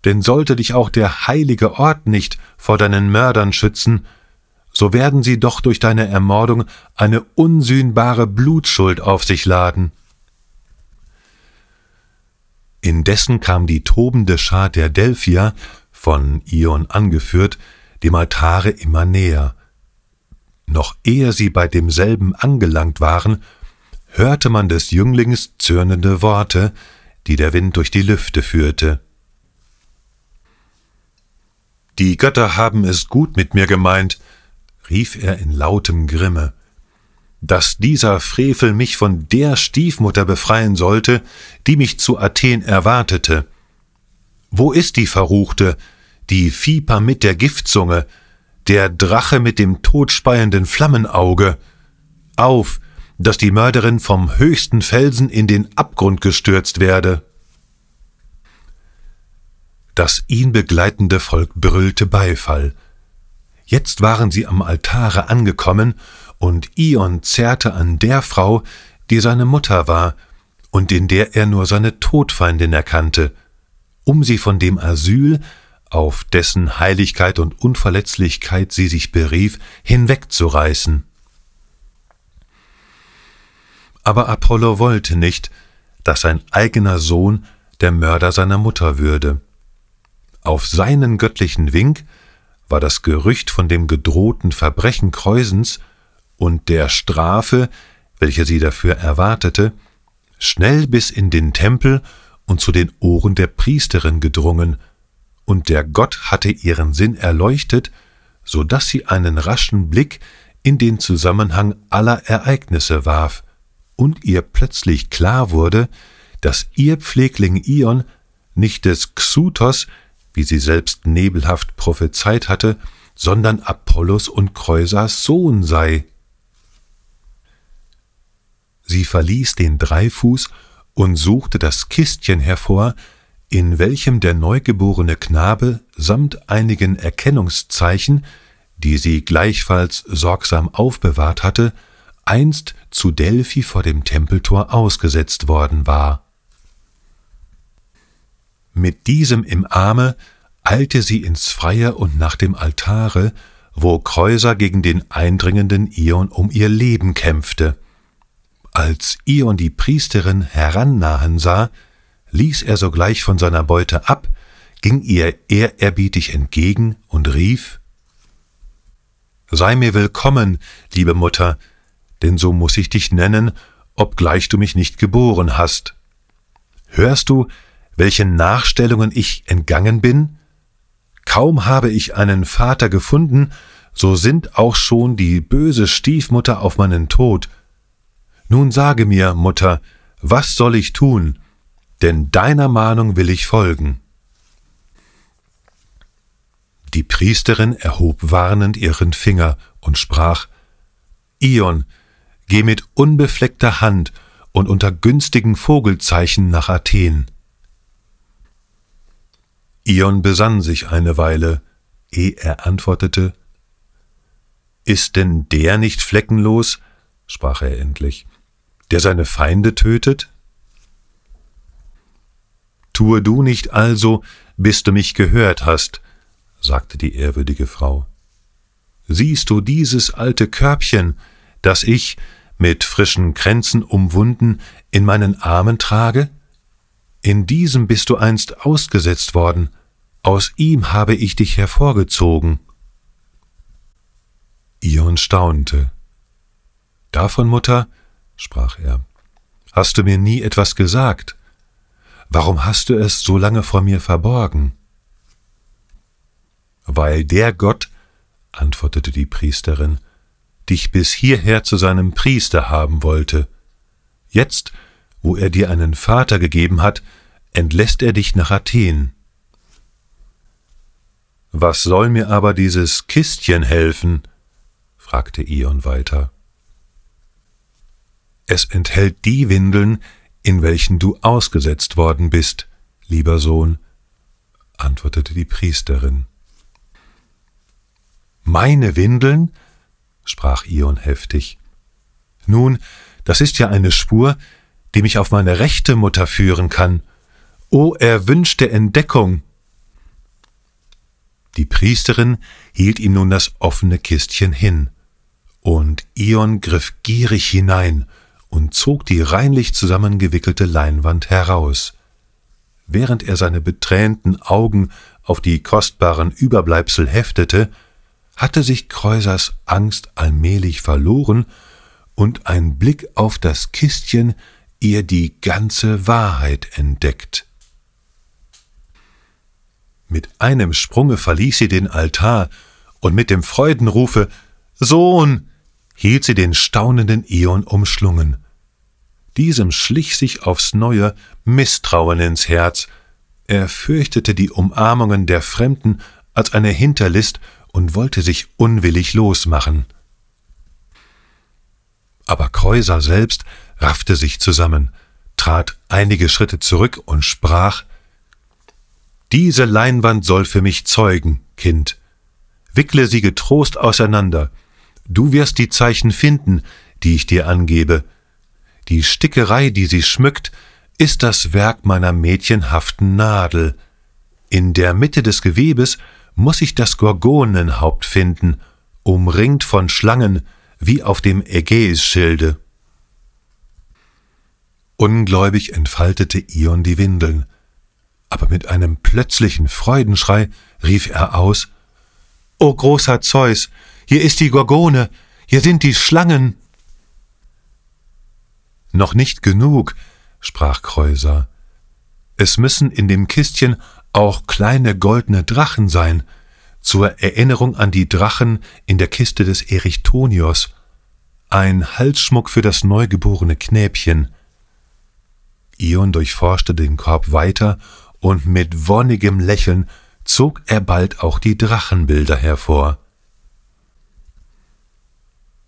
Denn sollte dich auch der heilige Ort nicht vor deinen Mördern schützen, so werden sie doch durch deine Ermordung eine unsühnbare Blutschuld auf sich laden. Indessen kam die tobende Schar der Delphier, von Ion angeführt, dem Altare immer näher, noch ehe sie bei demselben angelangt waren, hörte man des Jünglings zürnende Worte, die der Wind durch die Lüfte führte. Die Götter haben es gut mit mir gemeint, rief er in lautem Grimme. Dass dieser Frevel mich von der Stiefmutter befreien sollte, die mich zu Athen erwartete. Wo ist die Verruchte, die Fieper mit der Giftzunge, der Drache mit dem todspeienden Flammenauge. Auf, dass die Mörderin vom höchsten Felsen in den Abgrund gestürzt werde. Das ihn begleitende Volk brüllte Beifall. Jetzt waren sie am Altare angekommen, und Ion zerrte an der Frau, die seine Mutter war und in der er nur seine Todfeindin erkannte, um sie von dem Asyl, auf dessen Heiligkeit und Unverletzlichkeit sie sich berief, hinwegzureißen. Aber Apollo wollte nicht, dass sein eigener Sohn der Mörder seiner Mutter würde. Auf seinen göttlichen Wink war das Gerücht von dem gedrohten Verbrechen Kreusens und der Strafe, welche sie dafür erwartete, schnell bis in den Tempel und zu den Ohren der Priesterin gedrungen, und der Gott hatte ihren Sinn erleuchtet, so dass sie einen raschen Blick in den Zusammenhang aller Ereignisse warf und ihr plötzlich klar wurde, dass ihr Pflegling Ion nicht des Xutos, wie sie selbst nebelhaft prophezeit hatte, sondern Apollos und Kreusas Sohn sei. Sie verließ den Dreifuß und suchte das Kistchen hervor, in welchem der neugeborene Knabe samt einigen Erkennungszeichen, die sie gleichfalls sorgsam aufbewahrt hatte, einst zu Delphi vor dem Tempeltor ausgesetzt worden war. Mit diesem im Arme eilte sie ins Freie und nach dem Altare, wo Kreuser gegen den eindringenden Ion um ihr Leben kämpfte. Als Ion die Priesterin herannahen sah, ließ er sogleich von seiner Beute ab, ging ihr ehrerbietig entgegen und rief Sei mir willkommen, liebe Mutter, denn so muß ich dich nennen, obgleich du mich nicht geboren hast. Hörst du, welchen Nachstellungen ich entgangen bin? Kaum habe ich einen Vater gefunden, so sind auch schon die böse Stiefmutter auf meinen Tod. Nun sage mir, Mutter, was soll ich tun? denn deiner Mahnung will ich folgen. Die Priesterin erhob warnend ihren Finger und sprach Ion, geh mit unbefleckter Hand und unter günstigen Vogelzeichen nach Athen. Ion besann sich eine Weile, ehe er antwortete Ist denn der nicht fleckenlos, sprach er endlich, der seine Feinde tötet? Tue du nicht also, bis du mich gehört hast, sagte die ehrwürdige Frau. Siehst du dieses alte Körbchen, das ich, mit frischen Kränzen umwunden, in meinen Armen trage? In diesem bist du einst ausgesetzt worden, aus ihm habe ich dich hervorgezogen. Ion staunte. Davon, Mutter, sprach er, hast du mir nie etwas gesagt? Warum hast du es so lange vor mir verborgen? Weil der Gott, antwortete die Priesterin, dich bis hierher zu seinem Priester haben wollte. Jetzt, wo er dir einen Vater gegeben hat, entlässt er dich nach Athen. Was soll mir aber dieses Kistchen helfen? fragte Ion weiter. Es enthält die Windeln, in welchen du ausgesetzt worden bist, lieber Sohn, antwortete die Priesterin. Meine Windeln? sprach Ion heftig. Nun, das ist ja eine Spur, die mich auf meine rechte Mutter führen kann. O erwünschte Entdeckung! Die Priesterin hielt ihm nun das offene Kistchen hin, und Ion griff gierig hinein und zog die reinlich zusammengewickelte Leinwand heraus. Während er seine betränten Augen auf die kostbaren Überbleibsel heftete, hatte sich Kreusers Angst allmählich verloren und ein Blick auf das Kistchen ihr die ganze Wahrheit entdeckt. Mit einem Sprunge verließ sie den Altar und mit dem Freudenrufe Sohn hielt sie den staunenden Ion umschlungen. Diesem schlich sich aufs neue Misstrauen ins Herz. Er fürchtete die Umarmungen der Fremden als eine Hinterlist und wollte sich unwillig losmachen. Aber Kreuser selbst raffte sich zusammen, trat einige Schritte zurück und sprach Diese Leinwand soll für mich zeugen, Kind. Wickle sie getrost auseinander. Du wirst die Zeichen finden, die ich dir angebe, die Stickerei, die sie schmückt, ist das Werk meiner mädchenhaften Nadel. In der Mitte des Gewebes muss ich das Gorgonenhaupt finden, umringt von Schlangen, wie auf dem Ägäisschilde. Ungläubig entfaltete Ion die Windeln, aber mit einem plötzlichen Freudenschrei rief er aus O großer Zeus, hier ist die Gorgone, hier sind die Schlangen. Noch nicht genug, sprach Kreuser. Es müssen in dem Kistchen auch kleine goldene Drachen sein, zur Erinnerung an die Drachen in der Kiste des Erichtonios, ein Halsschmuck für das neugeborene Knäbchen. Ion durchforschte den Korb weiter und mit wonnigem Lächeln zog er bald auch die Drachenbilder hervor.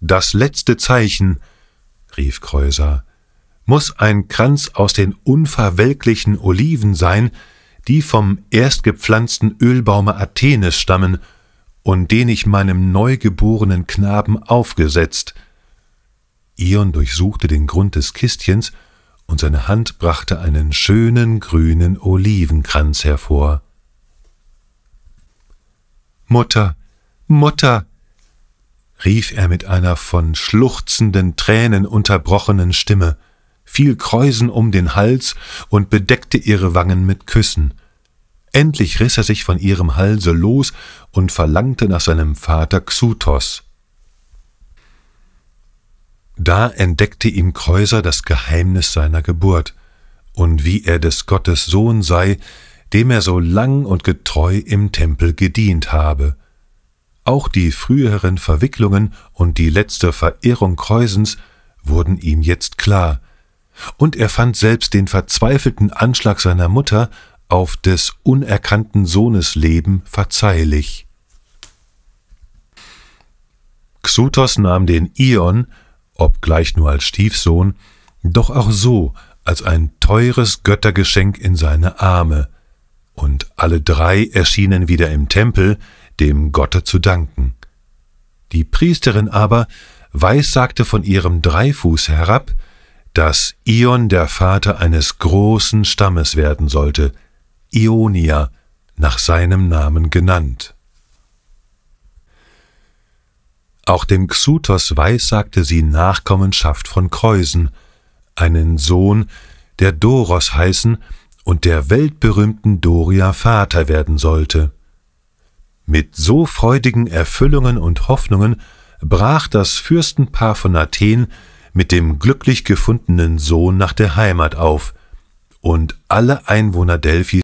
Das letzte Zeichen, rief Kreuser muss ein Kranz aus den unverwelklichen Oliven sein, die vom erstgepflanzten Ölbaume Athenes stammen und den ich meinem neugeborenen Knaben aufgesetzt. Ion durchsuchte den Grund des Kistchens, und seine Hand brachte einen schönen grünen Olivenkranz hervor. Mutter, Mutter, rief er mit einer von schluchzenden Tränen unterbrochenen Stimme, fiel Kreusen um den Hals und bedeckte ihre Wangen mit Küssen. Endlich riß er sich von ihrem Halse los und verlangte nach seinem Vater Xutos. Da entdeckte ihm Kreuser das Geheimnis seiner Geburt und wie er des Gottes Sohn sei, dem er so lang und getreu im Tempel gedient habe. Auch die früheren Verwicklungen und die letzte Verirrung Kreusens wurden ihm jetzt klar – und er fand selbst den verzweifelten Anschlag seiner Mutter auf des unerkannten Sohnes Leben verzeihlich. Xuthos nahm den Ion, obgleich nur als Stiefsohn, doch auch so als ein teures Göttergeschenk in seine Arme, und alle drei erschienen wieder im Tempel, dem Gotte zu danken. Die Priesterin aber weissagte von ihrem Dreifuß herab, dass Ion der Vater eines großen Stammes werden sollte, Ionia, nach seinem Namen genannt. Auch dem Xutos weissagte sie Nachkommenschaft von Kreusen, einen Sohn, der Doros heißen und der weltberühmten Doria Vater werden sollte. Mit so freudigen Erfüllungen und Hoffnungen brach das Fürstenpaar von Athen mit dem glücklich gefundenen Sohn nach der Heimat auf, und alle Einwohner Delphi